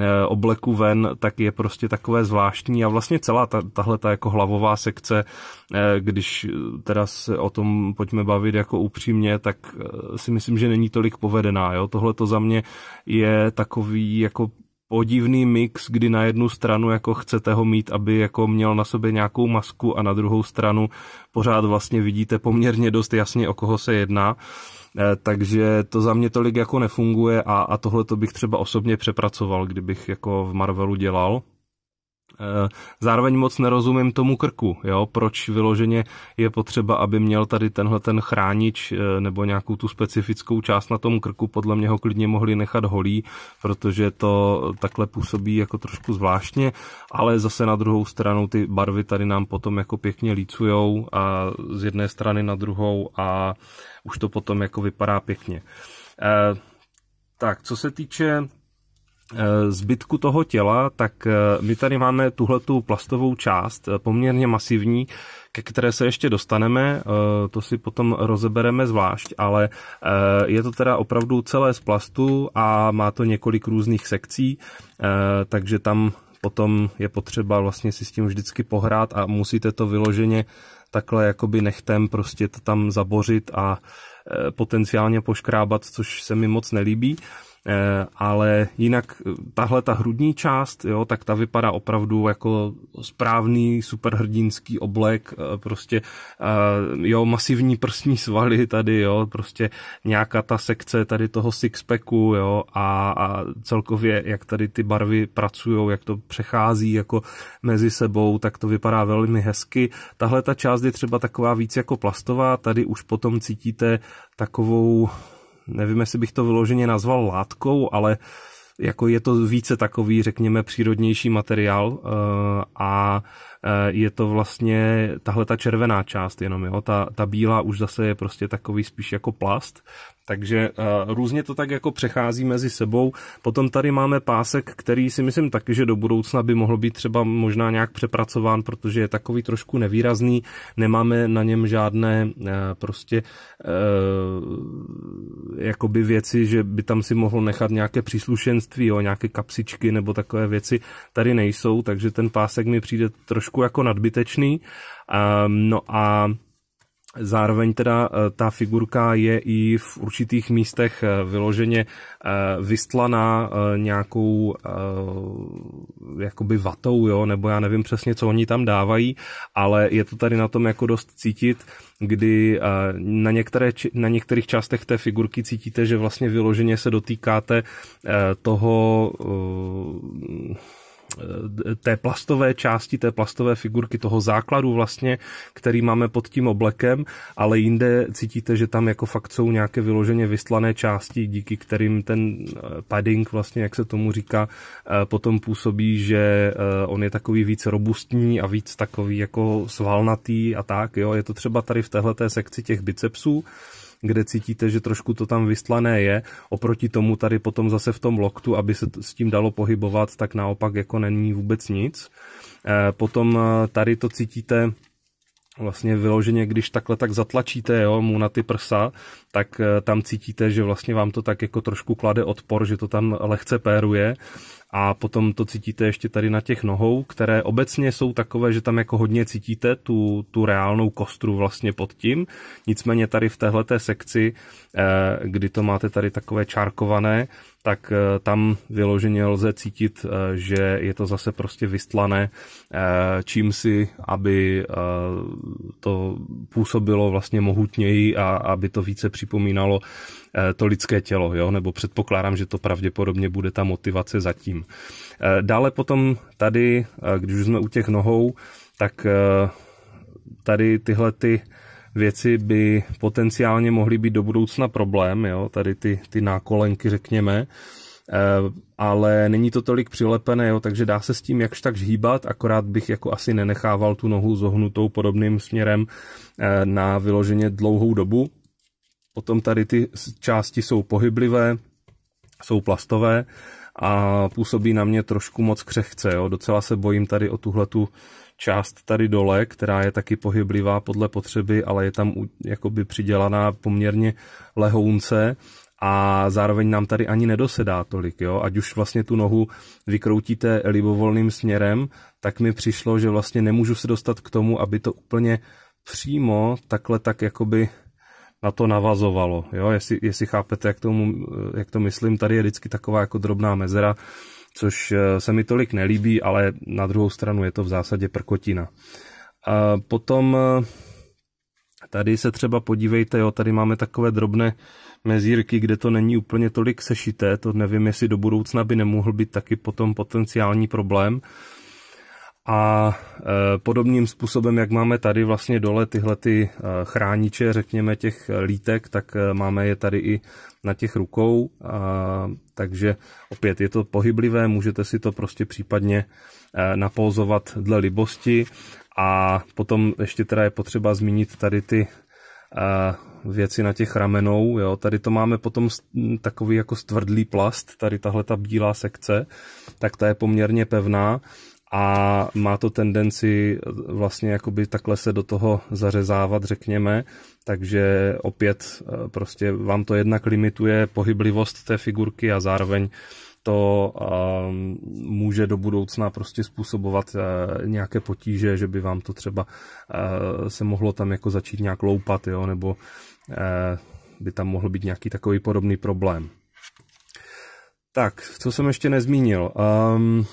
eh, obleku ven, tak je prostě takové zvláštní a vlastně celá ta, tahle ta jako hlavová sekce, když teda se o tom pojďme bavit jako upřímně, tak si myslím, že není tolik povedená. Jo? Tohle to za mě je takový jako podivný mix, kdy na jednu stranu jako chcete ho mít, aby jako měl na sobě nějakou masku a na druhou stranu pořád vlastně vidíte poměrně dost jasně, o koho se jedná. E, takže to za mě tolik jako nefunguje a, a tohle to bych třeba osobně přepracoval, kdybych jako v Marvelu dělal Eh, zároveň moc nerozumím tomu krku, jo? proč vyloženě je potřeba, aby měl tady tenhle ten chránič eh, nebo nějakou tu specifickou část na tom krku, podle mě ho klidně mohli nechat holý, protože to takhle působí jako trošku zvláštně, ale zase na druhou stranu ty barvy tady nám potom jako pěkně lícujou a z jedné strany na druhou a už to potom jako vypadá pěkně. Eh, tak, co se týče Eh, zbytku toho těla, tak eh, my tady máme tuhletu plastovou část, eh, poměrně masivní, ke které se ještě dostaneme, to si potom rozebereme zvlášť, ale je to teda opravdu celé z plastu a má to několik různých sekcí, takže tam potom je potřeba vlastně si s tím vždycky pohrát a musíte to vyloženě takhle jakoby nechtem prostě to tam zabořit a potenciálně poškrábat, což se mi moc nelíbí. Eh, ale jinak eh, tahle ta hrudní část, jo, tak ta vypadá opravdu jako správný superhrdinský oblek, eh, prostě jo, masivní prsní svaly tady, jo, prostě nějaká ta sekce tady toho sixpacku, jo, a, a celkově, jak tady ty barvy pracují, jak to přechází jako mezi sebou, tak to vypadá velmi hezky. Tahle ta část je třeba taková víc jako plastová, tady už potom cítíte takovou nevím, jestli bych to vyloženě nazval látkou, ale jako je to více takový, řekněme, přírodnější materiál eh, a Eh, je to vlastně tahle ta červená část jenom, jo? Ta, ta bílá už zase je prostě takový spíš jako plast, takže uh, různě to tak jako přechází mezi sebou. Potom tady máme pásek, který si myslím taky, že do budoucna by mohl být třeba možná nějak přepracován, protože je takový trošku nevýrazný, nemáme na něm žádné uh, prostě uh, jakoby věci, že by tam si mohl nechat nějaké příslušenství, jo, nějaké kapsičky nebo takové věci tady nejsou, takže ten pásek mi přijde trošku trošku jako nadbytečný. no a Zároveň teda e, ta figurka je i v určitých místech e, vyloženě e, vystlaná nějakou jakoby vatou, jo, nebo já nevím přesně, co oni tam dávají, ale je to tady na tom jako dost cítit, kdy na, některé, na některých částech té figurky cítíte, že vlastně vyloženě se dotýkáte toho Eh, té plastové části, té plastové figurky, toho základu vlastně, který máme pod tím oblekem, ale jinde cítíte, že tam jako fakt jsou nějaké vyloženě vystlané části, díky kterým ten eh, padding vlastně, jak se tomu říká, eh, potom působí, že on je takový víc robustní a víc takový jako svalnatý a tak, jo, je to třeba tady v téhleté sekci těch bicepsů, kde cítíte, že trošku to tam vystlané je. Oproti tomu tady potom zase v tom loktu, aby se s tím dalo pohybovat, tak naopak jako není vůbec nic. Eh, potom eh, tady to cítíte vlastně vyloženě, když takhle tak zatlačíte jo, mu na ty prsa, tak eh, tam cítíte, že vlastně vám to tak jako trošku klade odpor, že to tam lehce péruje a potom to cítíte ještě tady na těch nohou, které obecně jsou takové, že tam jako hodně cítíte tu, tu reálnou kostru vlastně pod tím. Nicméně tady v téhleté sekci, eh, kdy to máte tady takové čárkované, tak eh, tam vyloženě lze cítit, eh, že je to zase prostě vystlané eh, čím si, aby to působilo vlastně mohutněji a aby to více připomínalo to lidské tělo, jo? nebo předpokládám, že to pravděpodobně bude ta motivace zatím. Dále potom tady, když už jsme u těch nohou, tak tady tyhle ty věci by potenciálně mohly být do budoucna problém, jo, tady ty, ty nákolenky, řekněme, eh, ale není to tolik přilepené, jo, takže dá se s tím jakž tak hýbat, akorát bych jako asi nenechával tu nohu zohnutou podobným směrem eh, na vyloženě dlouhou dobu. Potom tady ty části jsou pohyblivé, jsou plastové a působí na mě trošku moc křehce, jo. docela se bojím tady o tuhletu část tady dole, která je taky pohyblivá podle potřeby, ale je tam jakoby přidělaná poměrně lehounce a zároveň nám tady ani nedosedá tolik, jo? ať už vlastně tu nohu vykroutíte libovolným směrem, tak mi přišlo, že vlastně nemůžu se dostat k tomu, aby to úplně přímo takhle tak jakoby na to navazovalo, jo? Jestli, jestli chápete, jak, tomu, jak to myslím, tady je vždycky taková jako drobná mezera, což eh, se mi tolik nelíbí, ale na druhou stranu je to v zásadě prkotina. A potom eh, tady se třeba podívejte, jo, tady máme takové drobné mezírky, kde to není úplně tolik sešité, to nevím, jestli do budoucna by nemohl být taky potom potenciální problém, a eh, podobným způsobem, jak máme tady vlastně dole tyhle ty eh, chrániče, řekněme, těch eh, lítek, tak máme je tady i na těch rukou, takže opět je to pohyblivé, můžete si to prostě případně napouzovat dle libosti a potom ještě teda je potřeba zmínit tady ty věci na těch ramenou, jo, tady to máme potom hm, takový jako stvrdlý plast, tady tahle ta bílá sekce, tak ta je poměrně pevná, a má to tendenci vlastně jakoby takhle se do toho zařezávat, řekněme, takže opět eh, prostě vám to jednak limituje pohyblivost té figurky a zároveň to um, může do budoucna prostě způsobovat uh, nějaké potíže, že by vám to třeba uh, se mohlo tam jako začít nějak loupat, jo, nebo uh, by tam mohl být nějaký takový podobný problém. Tak, co jsem ještě nezmínil. Um,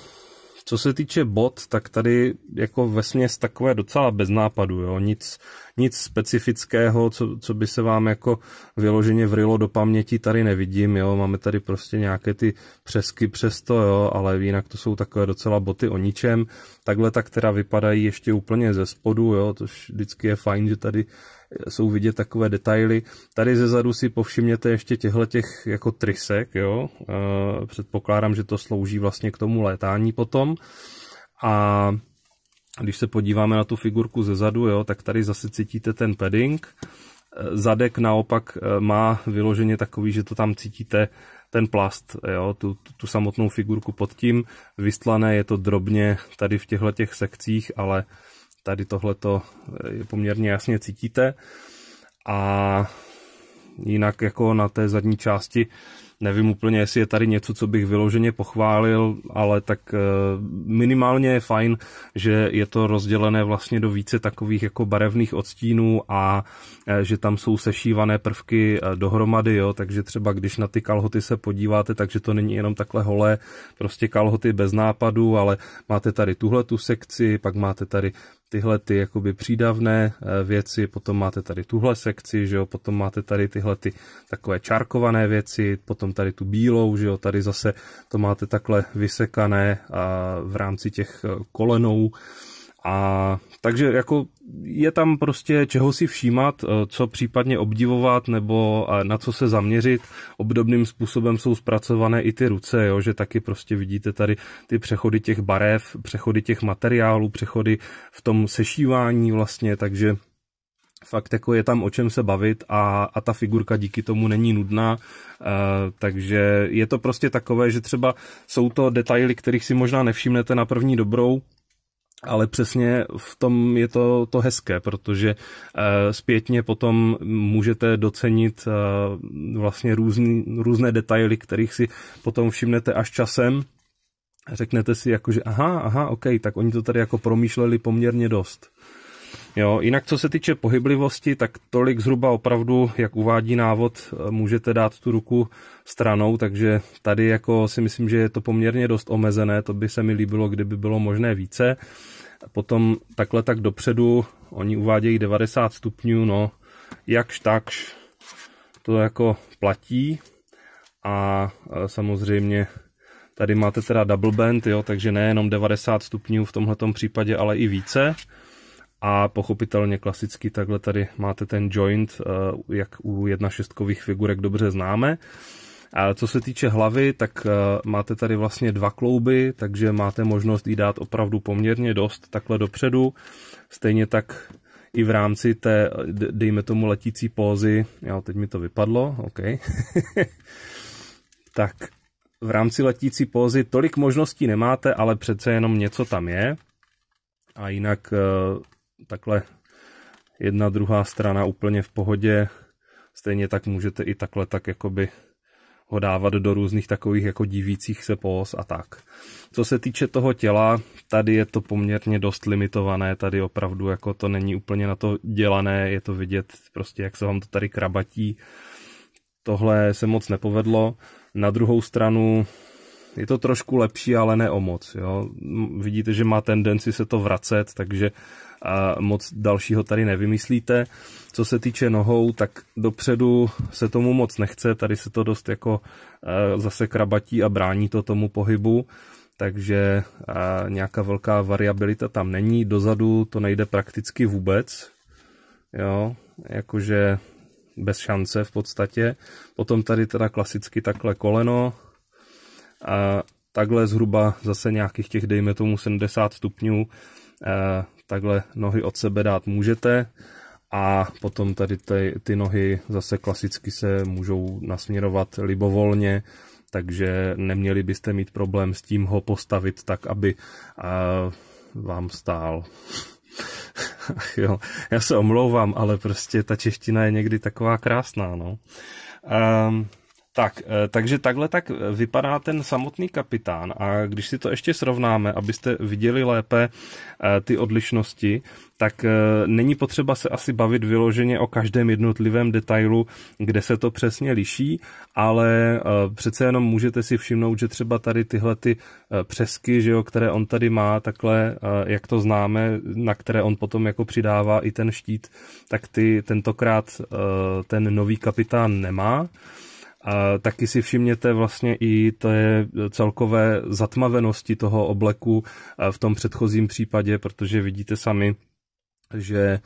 co se týče bot, tak tady jako ve směs takové docela bez nápadu, jo? Nic, nic specifického, co, co, by se vám jako vyloženě vrylo do paměti, tady nevidím, jo? máme tady prostě nějaké ty přesky přes to, jo? ale jinak to jsou takové docela boty o ničem, takhle tak teda vypadají ještě úplně ze spodu, jo? tož vždycky je fajn, že tady jsou vidět takové detaily. Tady ze zadu si povšimněte ještě těchto těch jako trysek, jo. Předpokládám, že to slouží vlastně k tomu létání potom. A když se podíváme na tu figurku zadu, jo, tak tady zase cítíte ten padding. Zadek naopak e, má vyloženě takový, že to tam cítíte ten plast, jo, tu, tu samotnou figurku pod tím. Vystlané je to drobně tady v těchto těch sekcích, ale uh, tady tohleto eh, poměrně jasně cítíte a jinak jako na té zadní části nevím úplně, jestli je tady něco, co bych vyloženě pochválil, ale tak eh, minimálně je fajn, že je to rozdělené vlastně do více takových jako barevných odstínů a eh, že tam jsou sešívané prvky dohromady, jo, takže třeba když na ty kalhoty se podíváte, takže to není jenom takhle holé, prostě kalhoty bez nápadu, ale máte tady tuhle tu sekci, pak máte tady tyhle ty jakoby přídavné eh, věci, potom máte tady tuhle sekci, že jo, potom máte tady tyhle ty takové čárkované věci, potom tady tu bílou, že jo, tady zase to máte takhle vysekané a v rámci těch eh, kolenou, a takže jako je tam prostě čeho si všímat, eh, co případně obdivovat nebo eh, na co se zaměřit. Obdobným způsobem jsou zpracované i ty ruce, jo, že taky prostě vidíte tady ty přechody těch barev, přechody těch materiálů, přechody v tom sešívání vlastně, takže fakt jako je tam o čem se bavit a, a ta figurka díky tomu není nudná, e, takže je to prostě takové, že třeba jsou to detaily, kterých si možná nevšimnete na první dobrou, ale přesně v tom je to, to hezké, protože eh, zpětně potom můžete docenit eh, vlastně různý, různé detaily, kterých si potom všimnete až časem. Řeknete si jako, že aha, aha, ok, tak oni to tady jako promýšleli poměrně dost. Jo, jinak co se týče pohyblivosti, tak tolik zhruba opravdu, jak uvádí návod, eh, můžete dát tu ruku stranou, takže tady jako si myslím, že je to poměrně dost omezené, to by se mi líbilo, kdyby bylo možné více. Potom takhle tak dopředu, oni uvádějí 90 stupňů, no jakž takž to jako platí a e, samozřejmě tady máte teda double band, jo, takže nejenom 90 stupňů v tomhletom případě, ale i více a pochopitelně klasicky takhle tady máte ten joint, e, jak u 1.6 figurek dobře známe a co se týče hlavy, tak eh, máte tady vlastně dva klouby, takže máte možnost jí dát opravdu poměrně dost takhle dopředu. Stejně tak i v rámci té, dejme tomu, letící pózy, Já teď mi to vypadlo, OK. tak v rámci letící pózy tolik možností nemáte, ale přece jenom něco tam je. A jinak eh, takhle jedna, druhá strana úplně v pohodě. Stejně tak můžete i takhle tak jakoby ho dávat do různých takových jako divících se pos a tak. Co se týče toho těla, tady je to poměrně dost limitované, tady opravdu jako to není úplně na to dělané, je to vidět prostě, jak se vám to tady krabatí. Tohle se moc nepovedlo. Na druhou stranu je to trošku lepší, ale ne o moc. Jo? Vidíte, že má tendenci se to vracet, takže a moc dalšího tady nevymyslíte. Co se týče nohou, tak dopředu se tomu moc nechce, tady se to dost jako e, zase krabatí a brání to tomu pohybu, takže e, nějaká velká variabilita tam není, dozadu to nejde prakticky vůbec, jo, jakože bez šance v podstatě. Potom tady teda klasicky takhle koleno a takhle zhruba zase nějakých těch, dejme tomu, 70 stupňů e, takhle nohy od sebe dát můžete a potom tady ty, ty nohy zase klasicky se můžou nasměrovat libovolně, takže neměli byste mít problém s tím ho postavit tak, aby vám stál. Ach jo, já se omlouvám, ale prostě ta čeština je někdy taková krásná, no. Um, tak, eh, takže takhle tak eh, vypadá ten samotný kapitán a když si to ještě srovnáme, abyste viděli lépe eh, ty odlišnosti, tak není potřeba se asi bavit vyloženě o každém jednotlivém detailu, kde se to přesně liší, ale přece jenom můžete si všimnout, že třeba tady tyhle ty přesky, že jo, které on tady má, takhle, jak to známe, na které on potom jako přidává i ten štít, tak ty tentokrát ten nový kapitán nemá. A taky si všimněte vlastně i té celkové zatmavenosti toho obleku v tom předchozím případě, protože vidíte sami, že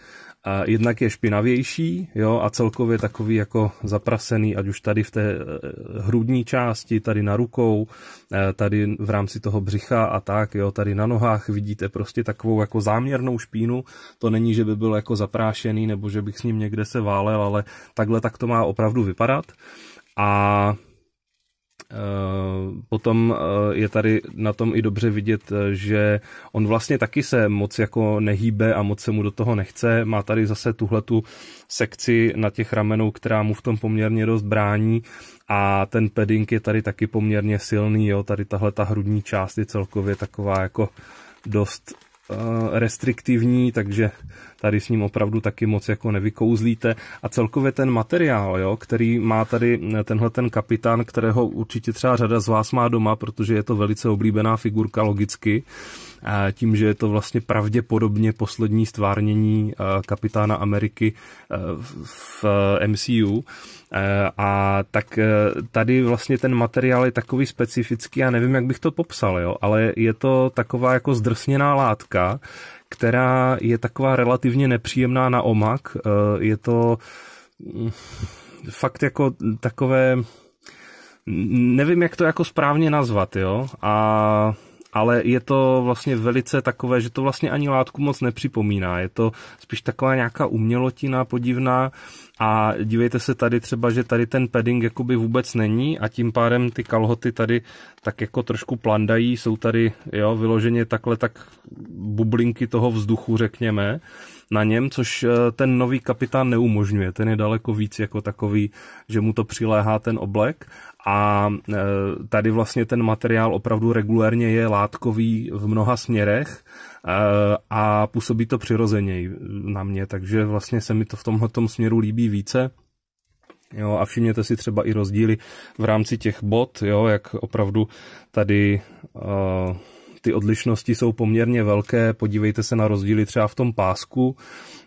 jednak je špinavější jo, a celkově takový jako zaprasený, ať už tady v té eh, hrudní části, tady na rukou, eh, tady v rámci toho břicha a tak, jo, tady na nohách vidíte prostě takovou jako záměrnou špínu, to není, že by byl jako zaprášený nebo že bych s ním někde se válel, ale takhle tak to má opravdu vypadat. A eh, Potom eh, je tady na tom i dobře vidět, eh, že on vlastně taky se moc jako nehýbe a moc se mu do toho nechce. Má tady zase tuhle tu sekci na těch ramenou, která mu v tom poměrně dost brání a ten padding je tady taky poměrně silný, jo, tady tahle ta hrudní část je celkově taková jako dost Eh, restriktivní, takže tady s ním opravdu taky moc jako nevykouzlíte. A celkově ten materiál, jo, který má tady eh, tenhle ten kapitán, kterého určitě třeba řada z vás má doma, protože je to velice oblíbená figurka logicky, tím, že je to vlastně pravděpodobně poslední stvárnění eh, kapitána Ameriky eh, v eh, MCU. A tak tady vlastně ten materiál je takový specifický, já nevím, jak bych to popsal, jo, ale je to taková jako zdrsněná látka, která je taková relativně nepříjemná na omak. Je to mm, fakt jako takové nevím, jak to jako správně nazvat, jo, a ale je to vlastně velice takové, že to vlastně ani látku moc nepřipomíná. Je to spíš taková nějaká umělotina podivná a dívejte se tady třeba, že tady ten padding jakoby vůbec není a tím pádem ty kalhoty tady tak jako trošku plandají, jsou tady jo, vyloženě takhle tak bublinky toho vzduchu, řekněme na něm, což eh, ten nový kapitán neumožňuje. Ten je daleko víc jako takový, že mu to přiléhá ten oblek a e, tady vlastně ten materiál opravdu regulérně je látkový v mnoha směrech e, a působí to přirozeněji na mě, takže vlastně se mi to v tomhle směru líbí více. Jo, a všimněte si třeba i rozdíly v rámci těch bod, jo, jak opravdu tady uh, ty odlišnosti jsou poměrně velké. Podívejte se na rozdíly třeba v tom pásku,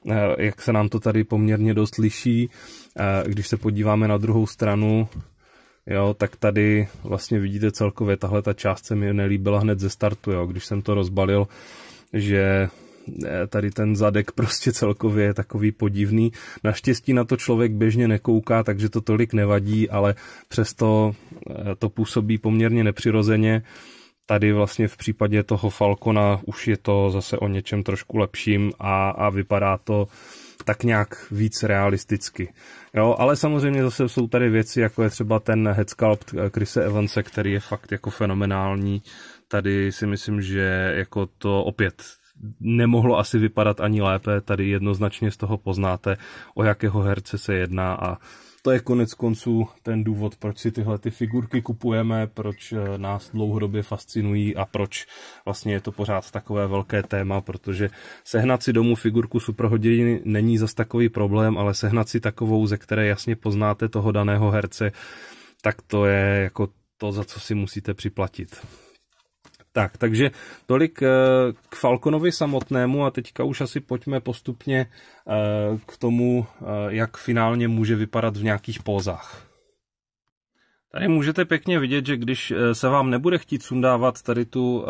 uh, jak se nám to tady poměrně dost liší. Uh, když se podíváme na druhou stranu, jo, tak tady vlastně vidíte celkově, tahle ta část se mi nelíbila hned ze startu, jo, když jsem to rozbalil, že eh, tady ten zadek prostě celkově je takový podivný. Naštěstí na to člověk běžně nekouká, takže to tolik nevadí, ale přesto eh, to působí poměrně nepřirozeně. Tady vlastně v případě toho Falcona už je to zase o něčem trošku lepším a, a vypadá to tak nějak víc realisticky. Jo, ale samozřejmě zase jsou tady věci, jako je třeba ten headsculpt eh, Krise Evanse, který je fakt jako fenomenální. Tady si myslím, že jako to opět nemohlo asi vypadat ani lépe, tady jednoznačně z toho poznáte, o jakého herce se jedná a to je konec konců ten důvod, proč si tyhle ty figurky kupujeme, proč eh, nás dlouhodobě fascinují a proč vlastně je to pořád takové velké téma, protože sehnat si domů figurku superhodiny není zas takový problém, ale sehnat si takovou, ze které jasně poznáte toho daného herce, tak to je jako to, za co si musíte připlatit. Tak, takže tolik eh, k Falconovi samotnému a teďka už asi pojďme postupně eh, k tomu, eh, jak finálně může vypadat v nějakých pózách. Tady můžete pěkně vidět, že když se vám nebude chtít sundávat tady tu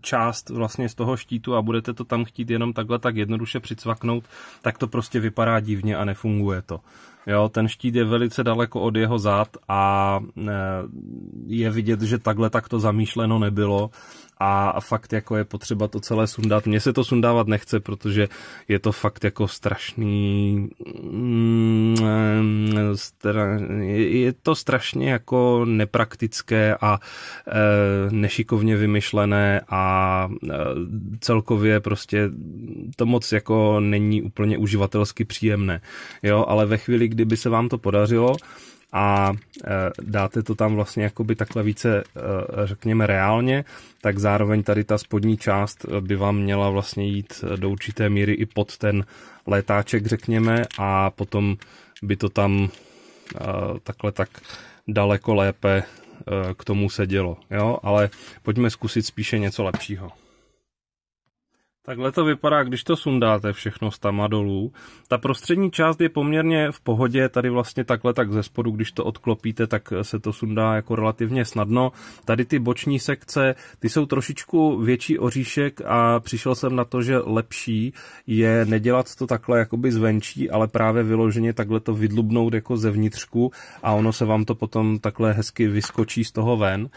část vlastně z toho štítu a budete to tam chtít jenom takhle tak jednoduše přicvaknout, tak to prostě vypadá divně a nefunguje to. Jo, ten štít je velice daleko od jeho zad a e, je vidět, že takhle tak to zamýšleno nebylo a fakt jako je potřeba to celé sundat. Mně se to sundávat nechce, protože je to fakt jako strašný mm, stra, je to strašně jako nepraktické a e, nešikovně vymyšlené a e, celkově prostě to moc jako není úplně uživatelsky příjemné. Jo, ale ve chvíli, kdyby se vám to podařilo, a e, dáte to tam vlastně jakoby takhle více, e, řekněme, reálně, tak zároveň tady ta spodní část by vám měla vlastně jít do určité míry i pod ten letáček, řekněme, a potom by to tam e, takhle tak daleko lépe k tomu sedělo, jo, ale pojďme zkusit spíše něco lepšího. Takhle to vypadá, když to sundáte všechno z tam a dolů. Ta prostřední část je poměrně v pohodě, tady vlastně takhle tak ze spodu, když to odklopíte, tak se to sundá jako relativně snadno. Tady ty boční sekce, ty jsou trošičku větší oříšek a přišel jsem na to, že lepší je nedělat to takhle jakoby zvenčí, ale právě vyloženě takhle to vydlubnout jako zevnitřku a ono se vám to potom takhle hezky vyskočí z toho ven.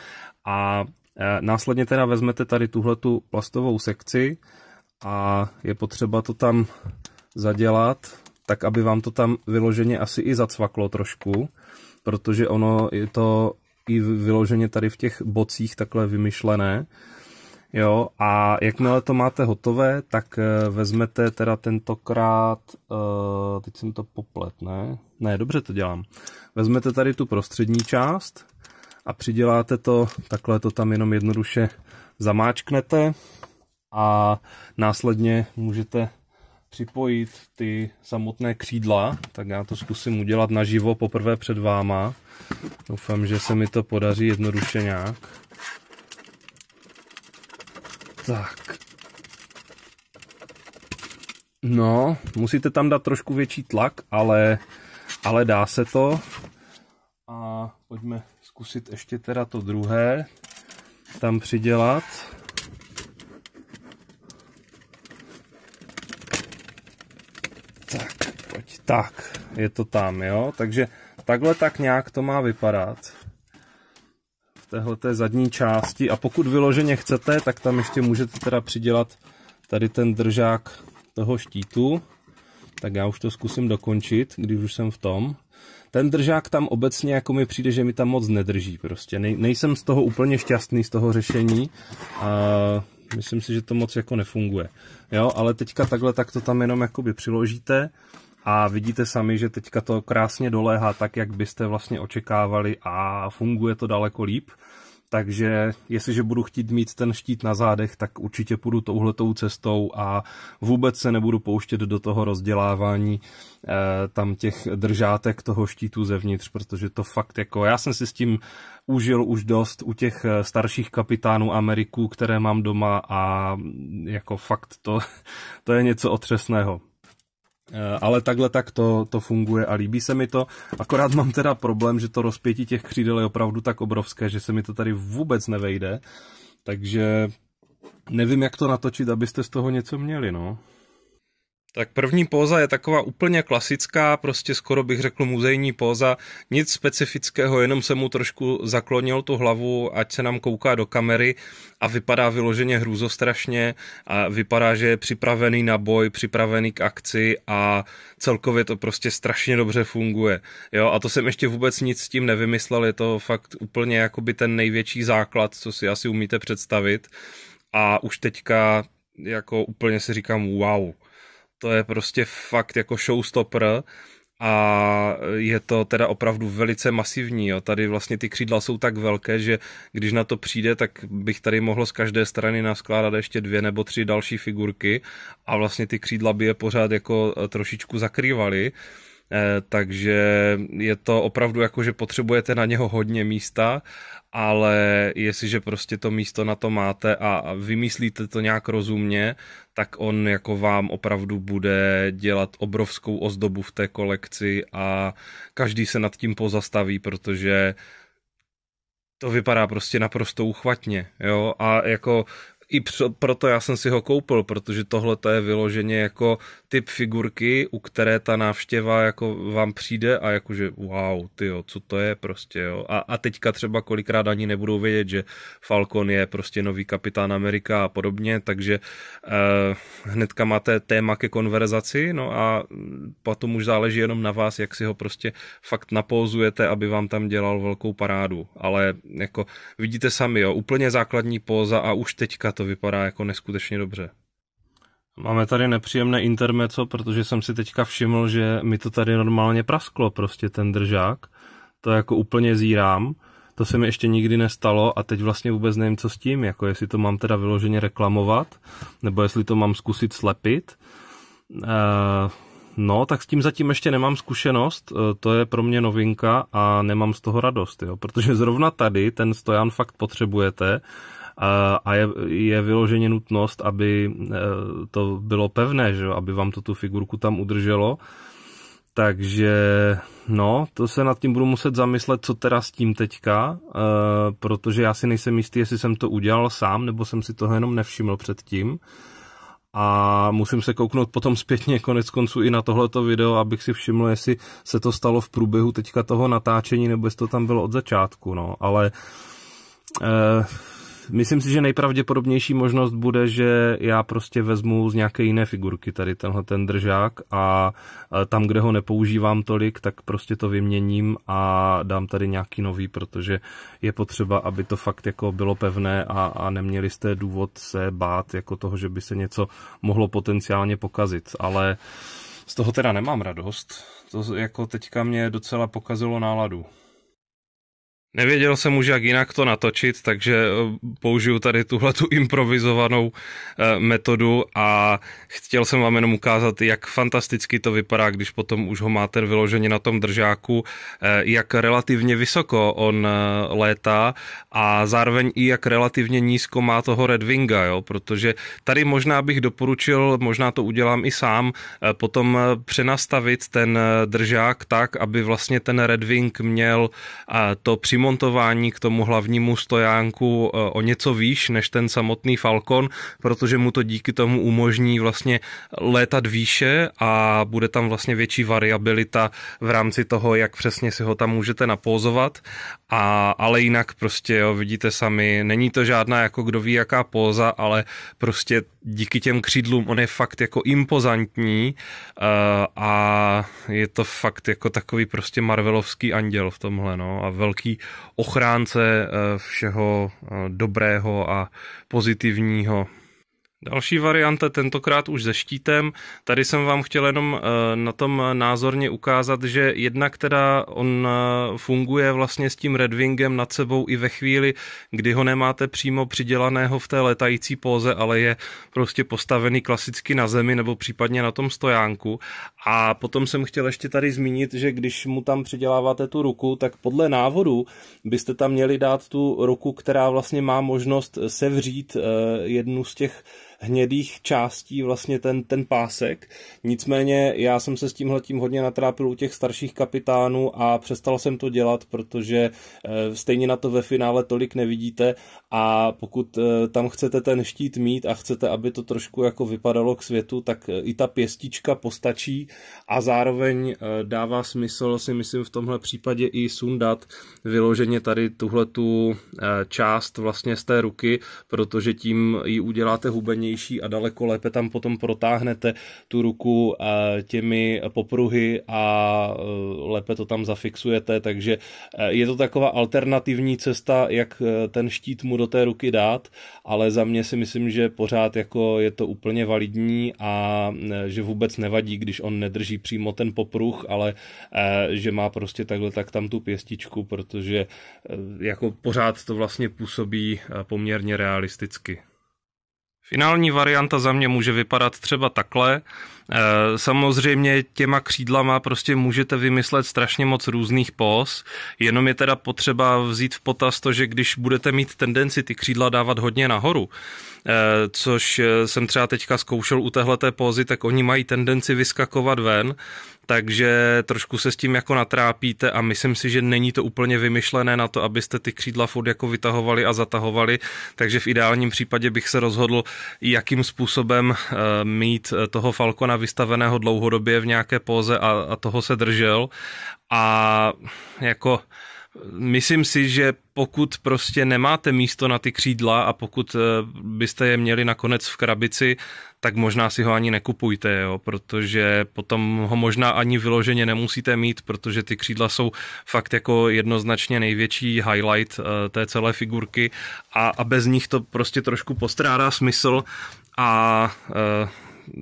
A e, Následně teda vezmete tady tuhletu plastovou sekci, a je potřeba to tam zadělat, tak aby vám to tam vyloženě asi i zacvaklo trošku, protože ono je to i vyloženě tady v těch bocích takhle vymyšlené. Jo, a jakmile to máte hotové, tak eh, vezmete teda tentokrát, eh, teď jsem to poplet, ne? Ne, dobře to dělám. Vezmete tady tu prostřední část a přiděláte to, takhle to tam jenom jednoduše zamáčknete a následně můžete připojit ty samotné křídla, tak já to zkusím udělat naživo poprvé před váma. Doufám, že se mi to podaří jednoduše nějak. Tak. No, musíte tam dát trošku větší tlak, ale, ale dá se to. A pojďme zkusit ještě teda to druhé tam přidělat. Tak, je to tam, jo. Takže takhle tak nějak to má vypadat. V té zadní části. A pokud vyloženě chcete, tak tam ještě můžete teda přidělat tady ten držák toho štítu. Tak já už to zkusím dokončit, když už jsem v tom. Ten držák tam obecně jako mi přijde, že mi tam moc nedrží prostě. Nej, nejsem z toho úplně šťastný, z toho řešení. A myslím si, že to moc jako nefunguje. Jo, ale teďka takhle tak to tam jenom jakoby přiložíte a vidíte sami, že teďka to krásně doléhá tak, jak byste vlastně očekávali a funguje to daleko líp. Takže jestliže budu chtít mít ten štít na zádech, tak určitě půjdu touhletou cestou a vůbec se nebudu pouštět do toho rozdělávání eh, tam těch držátek toho štítu zevnitř, protože to fakt jako, já jsem si s tím užil už dost u těch eh, starších kapitánů Ameriků, které mám doma a mm, jako fakt to, to je něco otřesného. Eh, ale takhle tak to, to funguje a líbí se mi to. Akorát mám teda problém, že to rozpětí těch křídel je opravdu tak obrovské, že se mi to tady vůbec nevejde. Takže nevím, jak to natočit, abyste z toho něco měli, no. Tak první póza je taková úplně klasická, prostě skoro bych řekl muzejní póza, nic specifického, jenom se mu trošku zaklonil tu hlavu, ať se nám kouká do kamery a vypadá vyloženě hrůzostrašně a vypadá, že je připravený na boj, připravený k akci a celkově to prostě strašně dobře funguje. Jo, a to jsem ještě vůbec nic s tím nevymyslel, je to fakt úplně jakoby ten největší základ, co si asi umíte představit a už teďka jako úplně si říkám wow to je prostě fakt jako showstopper a je to teda opravdu velice masivní. Jo. Tady vlastně ty křídla jsou tak velké, že když na to přijde, tak bych tady mohl z každé strany naskládat ještě dvě nebo tři další figurky a vlastně ty křídla by je pořád jako eh, trošičku zakrývaly. Eh, takže je to opravdu jako, že potřebujete na něho hodně místa ale jestliže prostě to místo na to máte a vymyslíte to nějak rozumně, tak on jako vám opravdu bude dělat obrovskou ozdobu v té kolekci a každý se nad tím pozastaví, protože to vypadá prostě naprosto uchvatně, jo, a jako i pro proto já jsem si ho koupil, protože tohle to je vyloženě jako typ figurky, u které ta návštěva jako vám přijde a jakože wow, ty co to je prostě, jo. A, a teďka třeba kolikrát ani nebudou vědět, že Falcon je prostě nový kapitán Amerika a podobně, takže eh, hnedka máte téma ke konverzaci, no a potom už záleží jenom na vás, jak si ho prostě fakt napouzujete, aby vám tam dělal velkou parádu, ale jako vidíte sami, jo, úplně základní póza a už teďka to vypadá jako neskutečně dobře. Máme tady nepříjemné intermeco, protože jsem si teďka všiml, že mi to tady normálně prasklo, prostě ten držák. To jako úplně zírám. To se mi ještě nikdy nestalo a teď vlastně vůbec nevím, co s tím, jako jestli to mám teda vyloženě reklamovat, nebo jestli to mám zkusit slepit. Eh, no, tak s tím zatím ještě nemám zkušenost, eh, to je pro mě novinka a nemám z toho radost, jo, protože zrovna tady ten stojan fakt potřebujete, a, a je, je vyloženě nutnost, aby eh, to bylo pevné, že aby vám to tu figurku tam udrželo. Takže no, to se nad tím budu muset zamyslet, co teda s tím teďka, e, protože já si nejsem jistý, jestli jsem to udělal sám, nebo jsem si toho jenom nevšiml předtím. A musím se kouknout potom zpětně konec konců i na tohleto video, abych si všiml, jestli se to stalo v průběhu teďka toho natáčení, nebo jestli to tam bylo od začátku, no, ale... E, Myslím si, že nejpravděpodobnější možnost bude, že já prostě vezmu z nějaké jiné figurky tady tenhle ten držák a tam, kde ho nepoužívám tolik, tak prostě to vyměním a dám tady nějaký nový, protože je potřeba, aby to fakt jako bylo pevné a, a neměli jste důvod se bát jako toho, že by se něco mohlo potenciálně pokazit, ale z toho teda nemám radost. To jako teďka mě docela pokazilo náladu. Nevěděl jsem už, jak jinak to natočit, takže eh, použiju tady tuhle tu improvizovanou eh, metodu a chtěl jsem vám jenom ukázat, jak fantasticky to vypadá, když potom už ho máte vyloženě na tom držáku, eh, jak relativně vysoko on létá a zároveň i jak relativně nízko má toho Redwinga, jo? protože tady možná bych doporučil, možná to udělám i sám, potom přenastavit ten držák tak, aby vlastně ten Redwing měl to přímo přimontování k tomu hlavnímu stojánku eh, o něco výš než ten samotný Falcon, protože mu to díky tomu umožní vlastně létat výše a bude tam vlastně větší variabilita v rámci toho, jak přesně si ho tam můžete napózovat. A, ale jinak prostě, jo, vidíte sami, není to žádná jako kdo ví jaká póza, ale prostě díky těm křídlům, on je fakt jako impozantní eh, a je to fakt jako takový prostě marvelovský anděl v tomhle, no, a velký ochránce eh, všeho eh, dobrého a pozitivního Další varianta, tentokrát už ze štítem. Tady jsem vám chtěl jenom eh, na tom názorně ukázat, že jednak teda on eh, funguje vlastně s tím Redwingem nad sebou i ve chvíli, kdy ho nemáte přímo přidělaného v té letající póze, ale je prostě postavený klasicky na zemi nebo případně na tom stojánku. A potom jsem chtěl ještě tady zmínit, že když mu tam přiděláváte tu ruku, tak podle návodu byste tam měli dát tu ruku, která vlastně má možnost sevřít eh, jednu z těch hnědých částí vlastně ten, ten pásek. Nicméně já jsem se s tímhle tím hodně natrápil u těch starších kapitánů a přestal jsem to dělat, protože eh, stejně na to ve finále tolik nevidíte a pokud eh, tam chcete ten štít mít a chcete, aby to trošku jako vypadalo k světu, tak eh, i ta pěstička postačí a zároveň dává smysl si myslím v tomhle případě i sundat vyloženě tady tuhle tu část vlastně z té ruky, protože tím ji uděláte hubení vnější a daleko lépe tam potom protáhnete tu ruku eh, těmi popruhy a eh, lépe to tam zafixujete, takže eh, je to taková alternativní cesta, jak ten štít mu do té ruky dát, ale za mě si myslím, že pořád jako je to úplně validní a že vůbec nevadí, když on nedrží přímo ten popruh, ale že má prostě takhle tak tam tu pěstičku, protože jako pořád to vlastně působí poměrně realisticky. Finální varianta za mě může vypadat třeba takhle. Eh, samozřejmě těma křídlama prostě můžete vymyslet strašně moc různých pos, jenom je teda potřeba vzít v potaz to, že když budete mít tendenci ty křídla dávat hodně nahoru, eh, což eh, jsem třeba teďka zkoušel u téhleté pózy, tak oni mají tendenci vyskakovat ven, takže trošku se s tím jako natrápíte a myslím si, že není to úplně vymyšlené na to, abyste ty křídla furt jako vytahovali a zatahovali, takže v ideálním případě bych se rozhodl, jakým způsobem mít toho Falcona vystaveného dlouhodobě v nějaké póze a, a toho se držel. A jako myslím si, že pokud prostě nemáte místo na ty křídla a pokud eh, byste je měli nakonec v krabici, tak možná si ho ani nekupujte, jo, protože potom ho možná ani vyloženě nemusíte mít, protože ty křídla jsou fakt jako jednoznačně největší highlight eh, té celé figurky a, a bez nich to prostě trošku postrádá smysl a eh,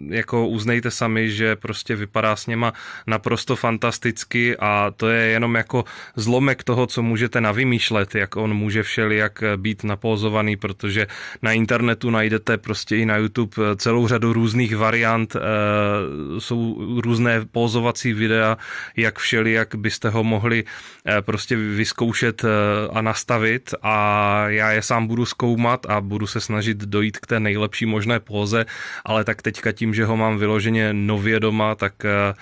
jako uznejte sami, že prostě vypadá s něma naprosto fantasticky a to je jenom jako zlomek toho, co můžete navymýšlet, jak on může všelijak být napózovaný, protože na internetu najdete prostě i na YouTube celou řadu různých variant, eh, jsou různé pózovací videa, jak všelijak byste ho mohli eh, prostě vyzkoušet eh, a nastavit a já je sám budu zkoumat a budu se snažit dojít k té nejlepší možné póze, ale tak teďka tím, že ho mám vyloženě nově doma, tak eh,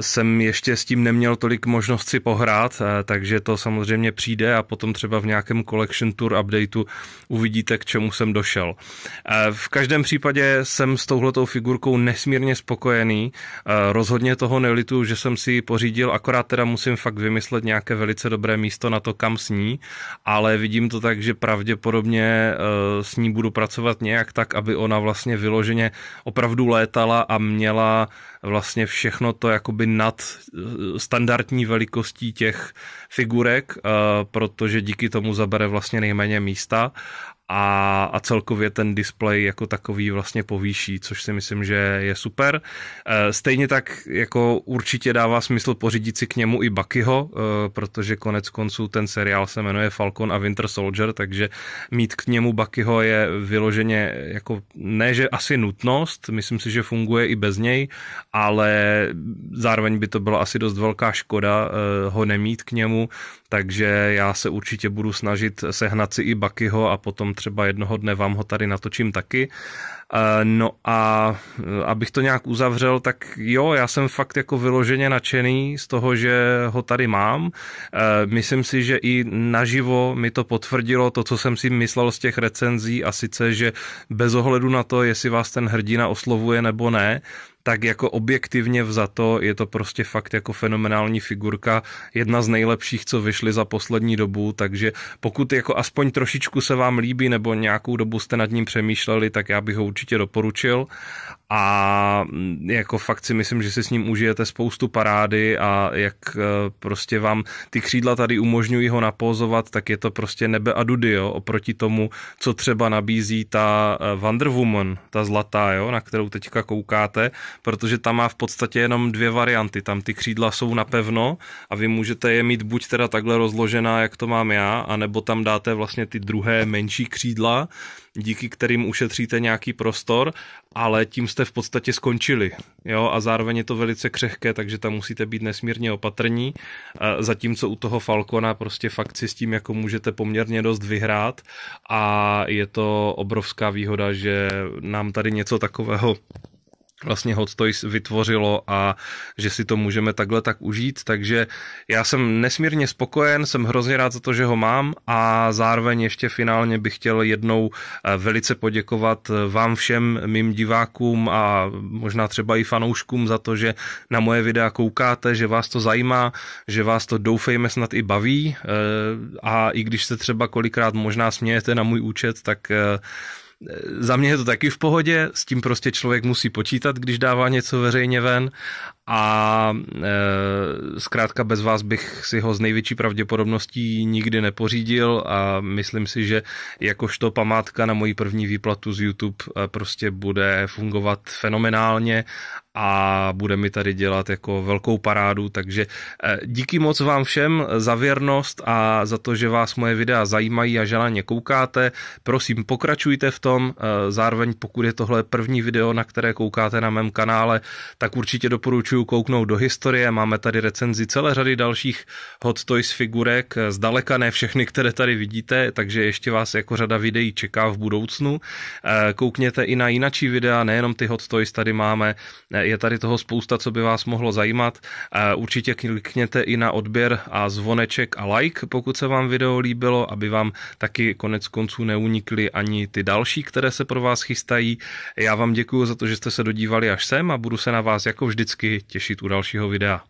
jsem ještě s tím neměl tolik možnosti pohrát, eh, takže to samozřejmě přijde a potom třeba v nějakém collection tour updateu uvidíte, k čemu jsem došel. Eh, v každém případě jsem s touhletou figurkou nesmírně spokojený. Eh, rozhodně toho nelitu, že jsem si ji pořídil, akorát teda musím fakt vymyslet nějaké velice dobré místo na to, kam s ní, ale vidím to tak, že pravděpodobně s ní budu pracovat nějak tak, aby ona vlastně vyloženě opravdu létala a měla vlastně všechno to jakoby nad eh, standardní velikostí těch figurek, eh, protože díky tomu zabere vlastně nejméně místa a, a celkově ten displej jako takový vlastně povýší, což si myslím, že je super. E, stejně tak jako určitě dává smysl pořídit si k němu i Buckyho, e, protože konec konců ten seriál se jmenuje Falcon a Winter Soldier, takže mít k němu Buckyho je vyloženě jako ne, že asi nutnost, myslím si, že funguje i bez něj, ale zároveň by to byla asi dost velká škoda e, ho nemít k němu, takže já se určitě budu snažit sehnat si i Buckyho a potom třeba jednoho dne vám ho tady natočím taky. Eh, no a eh, abych to nějak uzavřel, tak jo, já jsem fakt jako vyloženě nadšený z toho, že ho tady mám. Eh, myslím si, že i naživo mi to potvrdilo to, co jsem si myslel z těch recenzí a sice, že bez ohledu na to, jestli vás ten hrdina oslovuje nebo ne, tak jako objektivně vzato je to prostě fakt jako fenomenální figurka, jedna z nejlepších, co vyšly za poslední dobu, takže pokud jako aspoň trošičku se vám líbí nebo nějakou dobu jste nad ním přemýšleli, tak já bych ho určitě doporučil a mm, jako fakt si myslím, že si s ním užijete spoustu parády a jak eh, prostě vám ty křídla tady umožňují ho napozovat, tak je to prostě nebe a dudy, jo, oproti tomu, co třeba nabízí ta eh, Wonder Woman, ta zlatá, jo, na kterou teďka koukáte, protože ta má v podstatě jenom dvě varianty, tam ty křídla jsou napevno a vy můžete je mít buď teda takhle rozložená, jak to mám já, anebo tam dáte vlastně ty druhé menší křídla, díky kterým ušetříte nějaký prostor, ale tím jste jste v podstatě skončili. Jo? A zároveň je to velice křehké, takže tam musíte být nesmírně opatrní. Zatímco u toho Falcona prostě fakt si s tím jako můžete poměrně dost vyhrát a je to obrovská výhoda, že nám tady něco takového vlastně Hot Toys vytvořilo a že si to můžeme takhle tak užít, takže já jsem nesmírně spokojen, jsem hrozně rád za to, že ho mám a zároveň ještě finálně bych chtěl jednou eh, velice poděkovat eh, vám všem, mým divákům a možná třeba i fanouškům za to, že na moje videa koukáte, že vás to zajímá, že vás to doufejme snad i baví eh, a i když se třeba kolikrát možná smějete na můj účet, tak za mě je to taky v pohodě, s tím prostě člověk musí počítat, když dává něco veřejně ven a e, zkrátka bez vás bych si ho z největší pravděpodobností nikdy nepořídil a myslím si, že jakožto památka na moji první výplatu z YouTube e, prostě bude fungovat fenomenálně a bude mi tady dělat jako velkou parádu, takže e, díky moc vám všem za věrnost a za to, že vás moje videa zajímají a že na ně koukáte. Prosím, pokračujte v tom, e, zároveň pokud je tohle první video, na které koukáte na mém kanále, tak určitě doporučuji doporučuji kouknout do historie. Máme tady recenzi celé řady dalších Hot Toys figurek, zdaleka ne všechny, které tady vidíte, takže ještě vás jako řada videí čeká v budoucnu. Eh, koukněte i na jinačí videa, nejenom ty Hot Toys tady máme, eh, je tady toho spousta, co by vás mohlo zajímat. Eh, určitě klikněte i na odběr a zvoneček a like, pokud se vám video líbilo, aby vám taky konec konců neunikly ani ty další, které se pro vás chystají. Já vám děkuji za to, že jste se dodívali až sem a budu se na vás jako vždycky těšit u dalšího videa.